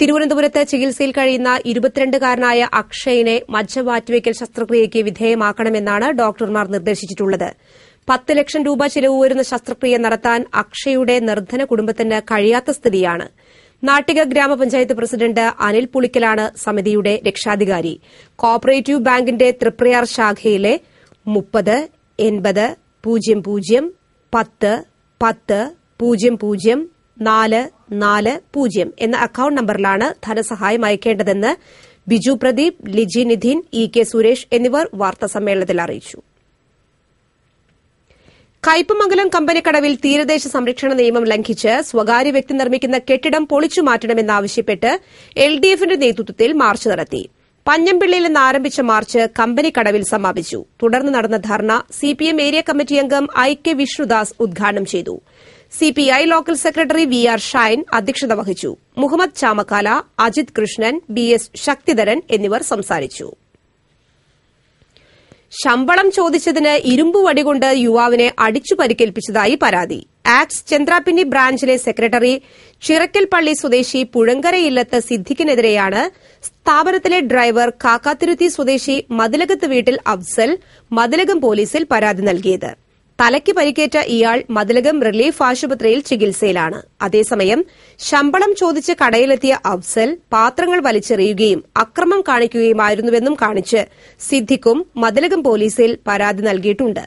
തിരുവനന്തപുരത്ത് ചികിത്സയിൽ കഴിയുന്ന ഇരുപത്തിരണ്ടുകാരനായ അക്ഷയിനെ മജ്ജമാറ്റിവയ്ക്കൽ ശസ്ത്രക്രിയയ്ക്ക് വിധേയമാക്കണമെന്നാണ് ഡോക്ടർമാർ നിർദ്ദേശിച്ചിട്ടുള്ളത് പത്ത് ലക്ഷം രൂപ ചെലവ് വരുന്ന ശസ്ത്രക്രിയ നടത്താൻ അക്ഷയുടെ നിർധന കുടുംബത്തിന് കഴിയാത്ത സ്ഥിതിയാണ് നാട്ടിക ഗ്രാമപഞ്ചായത്ത് പ്രസിഡന്റ് അനിൽ പുളിക്കലാണ് സമിതിയുടെ രക്ഷാധികാരി കോഓപ്പറേറ്റീവ് ബാങ്കിന്റെ തൃപ്രയാർ ശാഖയിലെ മുപ്പത് എൺപത് പൂജ്യം പൂജ്യം പത്ത് പത്ത് പൂജ്യം പൂജ്യം നാല് നാല് പൂജ്യം എന്ന അക്കൌണ്ട് നമ്പറിലാണ് ധനസഹായം അയക്കേണ്ടതെന്ന് ബിജു പ്രദീപ് ലിജി നിധിൻ ഇ കെ സുരേഷ് എന്നിവർ വാർത്താസമ്മേളനത്തിൽ അറിയിച്ചു കയ്പമംഗലം കമ്പനിക്കടവിൽ തീരദേശ സംരക്ഷണ നിയമം ലംഘിച്ച് സ്വകാര്യ വ്യക്തി നിർമ്മിക്കുന്ന കെട്ടിടം പൊളിച്ചു മാറ്റണമെന്നാവശ്യപ്പെട്ട് എൽ ഡി എഫിന്റെ നേതൃത്വത്തിൽ മാർച്ച് നടത്തി പഞ്ഞമ്പിള്ളിയിൽ നിന്ന് ആരംഭിച്ച മാർച്ച് കമ്പനിക്കടവിൽ സമാപിച്ചു തുടർന്ന് നടന്ന ധർണ സിപിഎം ഏരിയ കമ്മിറ്റി അംഗം ഐ കെ വിഷ്ണുദാസ് ഉദ്ഘാടനം ചെയ്തു CPI local secretary V R Shine അധ്യക്ഷത വഹിച്ചു മുഹമ്മദ് ചാമക്കാല അജിത് കൃഷ്ണൻ ബി എസ് ശക്തിധരൻ എന്നിവർ സംസാരിച്ചു ശമ്പളം ചോദിച്ചതിന് ഇരുമ്പുവടി വടികൊണ്ട് യുവാവിനെ അടിച്ചു പരിക്കേൽപ്പിച്ചതായി പരാതി ആക്സ് ചന്ദ്രാപ്പിന്നി ബ്രാഞ്ചിലെ സെക്രട്ടറി ചിറക്കൽപ്പള്ളി സ്വദേശി പുഴങ്കരയില്ലത്ത് സിദ്ധിക്കിനെതിരെയാണ് സിദ്ദിഖിനെതിരെയാണ് സ്ഥാപനത്തിലെ ഡ്രൈവർ കാക്കാത്തിരുത്തി സ്വദേശി മതിലകത്ത് വീട്ടിൽ അഫ്സൽ മതിലകം പോലീസിൽ പരാതി നൽകിയത് തലയ്ക്ക് പരിക്കേറ്റ ഇയാൾ മതിലകം റിലീഫ് ആശുപത്രിയിൽ ചികിത്സയിലാണ് അതേസമയം ശമ്പളം ചോദിച്ച് കടയിലെത്തിയ അഫ്സൽ പാത്രങ്ങൾ വലിച്ചെറിയുകയും അക്രമം കാണിക്കുകയുമായിരുന്നുവെന്നും കാണിച്ച് സിദ്ദിഖും മതിലകം പോലീസിൽ പരാതി നൽകിയിട്ടുണ്ട്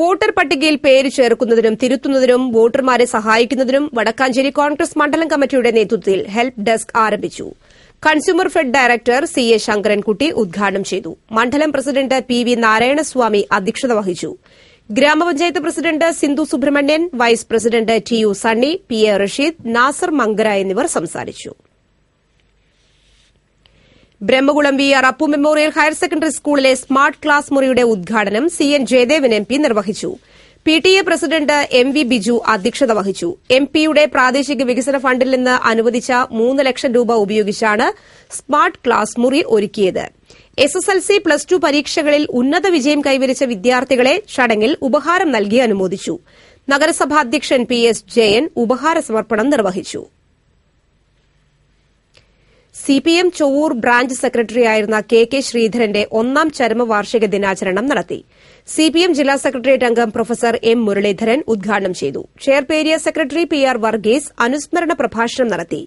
വോട്ടർ പട്ടികയിൽ പേര് ചേർക്കുന്നതിനും തിരുത്തുന്നതിനും വോട്ടർമാരെ സഹായിക്കുന്നതിനും വടക്കാഞ്ചേരി കോൺഗ്രസ് മണ്ഡലം കമ്മിറ്റിയുടെ നേതൃത്വത്തിൽ ഹെൽപ് ഡെസ്ക് ആരംഭിച്ചു consumer fed director C A Sankarankutty ഉദ്ഘാടനം ചെയ്തു മണ്ഡലം പ്രസിഡന്റ് പി വി നാരായണസ്വാമി അധ്യക്ഷത വഹിച്ചു ഗ്രാമപഞ്ചായത്ത് president Sindhu Subrahmanian vice president T U Sunny P A Rasheed Nasar Mankara എന്നിവർ സംസാരിച്ചു Brahmakulam V R Appu memorial higher secondary സ്കൂളിലെ സ്മാർട്ട് ക്ലാസ് മുറിയുടെ ഉദ്ഘാടനം C N Jayadevan M P നിർവഹിച്ചു P T A president M V Biju അധ്യക്ഷത വഹിച്ചു എം പിയുടെ പ്രാദേശിക വികസന ഫണ്ടിൽ നിന്ന് അനുവദിച്ച മൂന്ന് ലക്ഷം രൂപ ഉപയോഗിച്ചാണ് സ്മാർട്ട് ക്ലാസ് മുറി ഒരുക്കിയത് S S L C plus two പരീക്ഷകളിൽ ഉന്നത വിജയം കൈവരിച്ച വിദ്യാർത്ഥികളെ ചടങ്ങിൽ ഉപഹാരം നൽകി അനുമോദിച്ചു നഗരസഭാ അധ്യക്ഷൻ പി എസ് ജയൻ ഉപഹാര സമർപ്പണം നിർവഹിച്ചു സിപിഎം ചൊവ്വൂർ ബ്രാഞ്ച് സെക്രട്ടറിയായിരുന്ന കെ കെ ശ്രീധരന്റെ ഒന്നാം ചരമവാർഷിക ദിനാചരണം നടത്തി സിപിഎം ജില്ലാ സെക്രട്ടേറിയറ്റ് അംഗം പ്രൊഫസർ എം മുരളീധരൻ ഉദ്ഘാടനം ചെയ്തു ചെയർപേരിയ സെക്രട്ടറി പി ആർ വർഗീസ് അനുസ്മരണ പ്രഭാഷണം നടത്തി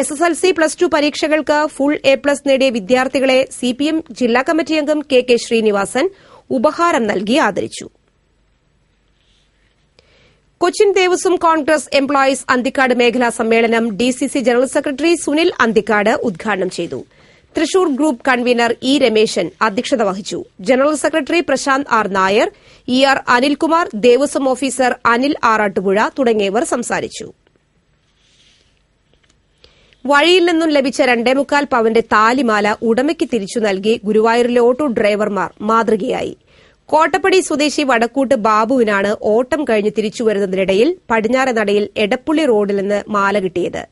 S S L C plus two പരീക്ഷകൾക്ക് ഫുൾ എ പ്ലസ് നേടിയ വിദ്യാർത്ഥികളെ സിപിഎം ജില്ലാ കമ്മിറ്റി അംഗം കെ കെ ശ്രീനിവാസൻ ഉപഹാരം നൽകി ആദരിച്ചു കൊച്ചിൻ ദേവസ്വം കോൺഗ്രസ് എംപ്ലോയീസ് അന്തിക്കാട് മേഖലാ സമ്മേളനം DCC general secretary Sunil Anthikad ഉദ്ഘാടനം ചെയ്തു Thrissur group convener E Rameshan അധ്യക്ഷത വഹിച്ചു general secretary Prashanth R Nair E R Anilkumar Devaswom officer Anil Arattupuzha തുടങ്ങിയവർ സംസാരിച്ചു വഴിയിൽ നിന്നും ലഭിച്ച രണ്ടേമുക്കാൽ പവന്റെ താലിമാല ഉടമയ്ക്ക് തിരിച്ചു നൽകി ഗുരുവായൂരിലെ ഓട്ടോ ഡ്രൈവർമാർ മാതൃകയായി കോട്ടപ്പടി സ്വദേശി വടക്കൂട്ട് ബാബുവിനാണ് ഓട്ടം കഴിഞ്ഞ് തിരിച്ചുവരുന്നതിനിടയിൽ പടിഞ്ഞാറെ നടയിൽ എടപ്പുള്ളി റോഡിൽ നിന്ന് മാല കിട്ടിയത്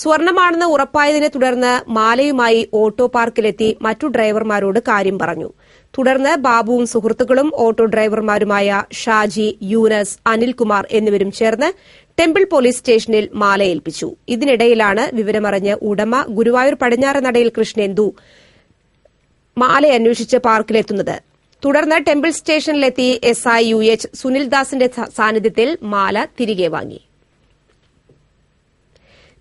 സ്വർണമാണെന്ന് ഉറപ്പായതിനെ തുടർന്ന് മാലയുമായി ഓട്ടോ പാർക്കിലെത്തി മറ്റു ഡ്രൈവർമാരോട് കാര്യം പറഞ്ഞു തുടർന്ന് ബാബുവും സുഹൃത്തുക്കളും ഓട്ടോ ഡ്രൈവർമാരുമായ ഷാജി യൂനസ് അനിൽകുമാർ എന്നിവരും ചേർന്ന് ടെമ്പിൾ പോലീസ് സ്റ്റേഷനിൽ മാല ഏൽപ്പിച്ചു ഇതിനിടയിലാണ് വിവരമറിഞ്ഞ് ഉടമ ഗുരുവായൂർ പടിഞ്ഞാറ് നടയിൽ കൃഷ്ണേന്ദു മാല അന്വേഷിച്ച് പാർക്കിലെത്തുന്നത് തുടർന്ന് ടെമ്പിൾ സ്റ്റേഷനിലെത്തി എസ്ഐ യു എച്ച് സുനിൽദാസിന്റെ സാന്നിധ്യത്തിൽ മാല തിരികെ വാങ്ങി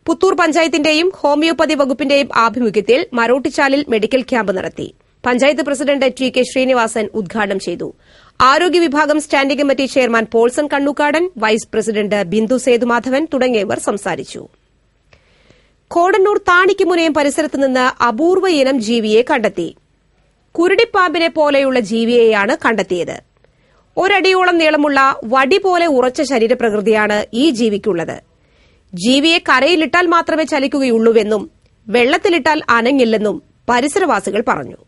പുത്തൂർ പഞ്ചായത്തിന്റെയും ഹോമിയോപ്പതി വകുപ്പിന്റെയും ആഭിമുഖ്യത്തിൽ മരോട്ടിച്ചാലിൽ മെഡിക്കൽ ക്യാമ്പ് നടത്തി panchayat president T K Sreenivasan ഉദ്ഘാടനം ചെയ്തു ആരോഗ്യ വിഭാഗം standing committee chairman Paulson Kannookkadan vice president Bindu Sethumadhavan തുടങ്ങിയവർ സംസാരിച്ചു കോടന്നൂർ താണിക്ക് മുനയം പരിസരത്ത് നിന്ന് അപൂർവ ഇനം ജീവിയെ കണ്ടെത്തി കുരുടിപ്പാമ്പിനെ പോലെയുള്ള ജീവിയെയാണ് കണ്ടെത്തിയത് ഒരടിയോളം നീളമുള്ള വടി പോലെ ഉറച്ച ശരീരപ്രകൃതിയാണ് ഈ ജീവിക്കുള്ളത് ജീവിയെ കരയിലിട്ടാൽ മാത്രമേ ചലിക്കുകയുള്ളൂവെന്നും വെള്ളത്തിലിട്ടാൽ അനങ്ങില്ലെന്നും പരിസരവാസികൾ പറഞ്ഞു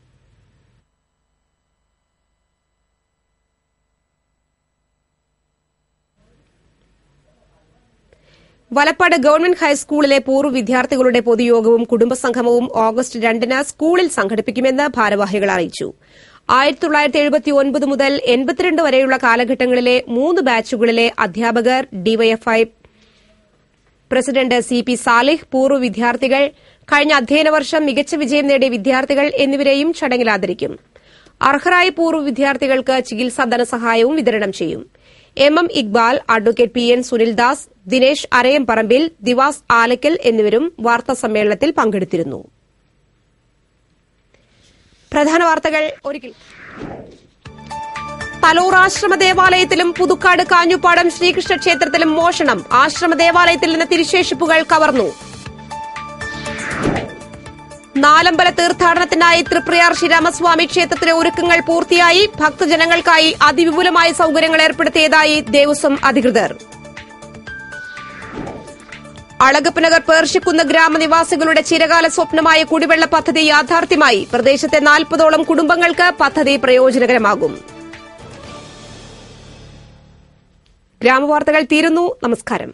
വലപ്പാട് ഗവൺമെന്റ് ഹൈസ്കൂളിലെ പൂർവ്വ വിദ്യാർത്ഥികളുടെ പൊതുയോഗവും കുടുംബസംഗമവും ഓഗസ്റ്റ് രണ്ടിന് സ്കൂളിൽ സംഘടിപ്പിക്കുമെന്ന് ഭാരവാഹികൾ അറിയിച്ചു മുതൽ എൺപത്തിരണ്ട് വരെയുള്ള കാലഘട്ടങ്ങളിലെ മൂന്ന് ബാച്ചുകളിലെ അധ്യാപകർ DYFI president C P Salih പൂർവ്വ വിദ്യാർത്ഥികൾ കഴിഞ്ഞ അധ്യയന വർഷം മികച്ച വിജയം നേടിയ വിദ്യാർത്ഥികൾ എന്നിവരെയും ചടങ്ങിൽ ആദരിക്കും അർഹരായ പൂർവ്വ വിദ്യാർത്ഥികൾക്ക് ചികിത്സാ ധനസഹായവും വിതരണം ചെയ്യും M M Iqbal advocate P N Sunildas Dinesh Arayamparambil Divas Alakkal എന്നിവരും വാർത്താ സമ്മേളനത്തിൽ പങ്കെടുത്തിരുന്നു പ്രധാന വാർത്തകൾ ഒരിക്കൽ തലൂർ ആശ്രമ ദേവാലയത്തിലും പുതുക്കാട് കാഞ്ഞുപാടം ശ്രീകൃഷ്ണ ക്ഷേത്രത്തിലും മോഷണം ആശ്രമ ദേവാലയത്തിൽ നിന്ന് തിരിശേഷിപ്പുകൾ കവർന്നു നാലമ്പല തീർത്ഥാടനത്തിനായി തൃപ്രയാർ ശ്രീരാമസ്വാമി ക്ഷേത്രത്തിലെ ഒരുക്കങ്ങൾ പൂർത്തിയായി ഭക്തജനങ്ങൾക്കായി അതിവിപുലമായ സൌകര്യങ്ങൾ ഏർപ്പെടുത്തിയതായി ദേവസ്വം അധികൃതർ അളകപ്പനഗർ പേർഷിക്കുന്ന ഗ്രാമനിവാസികളുടെ ചിരകാല സ്വപ്നമായ കുടിവെള്ള പദ്ധതി യാഥാർത്ഥ്യമായി പ്രദേശത്തെ നാൽപ്പതോളം കുടുംബങ്ങൾക്ക് പദ്ധതി പ്രയോജനകരമാകും ഗ്രാമവാർത്തകൾ തീരുന്നു നമസ്കാരം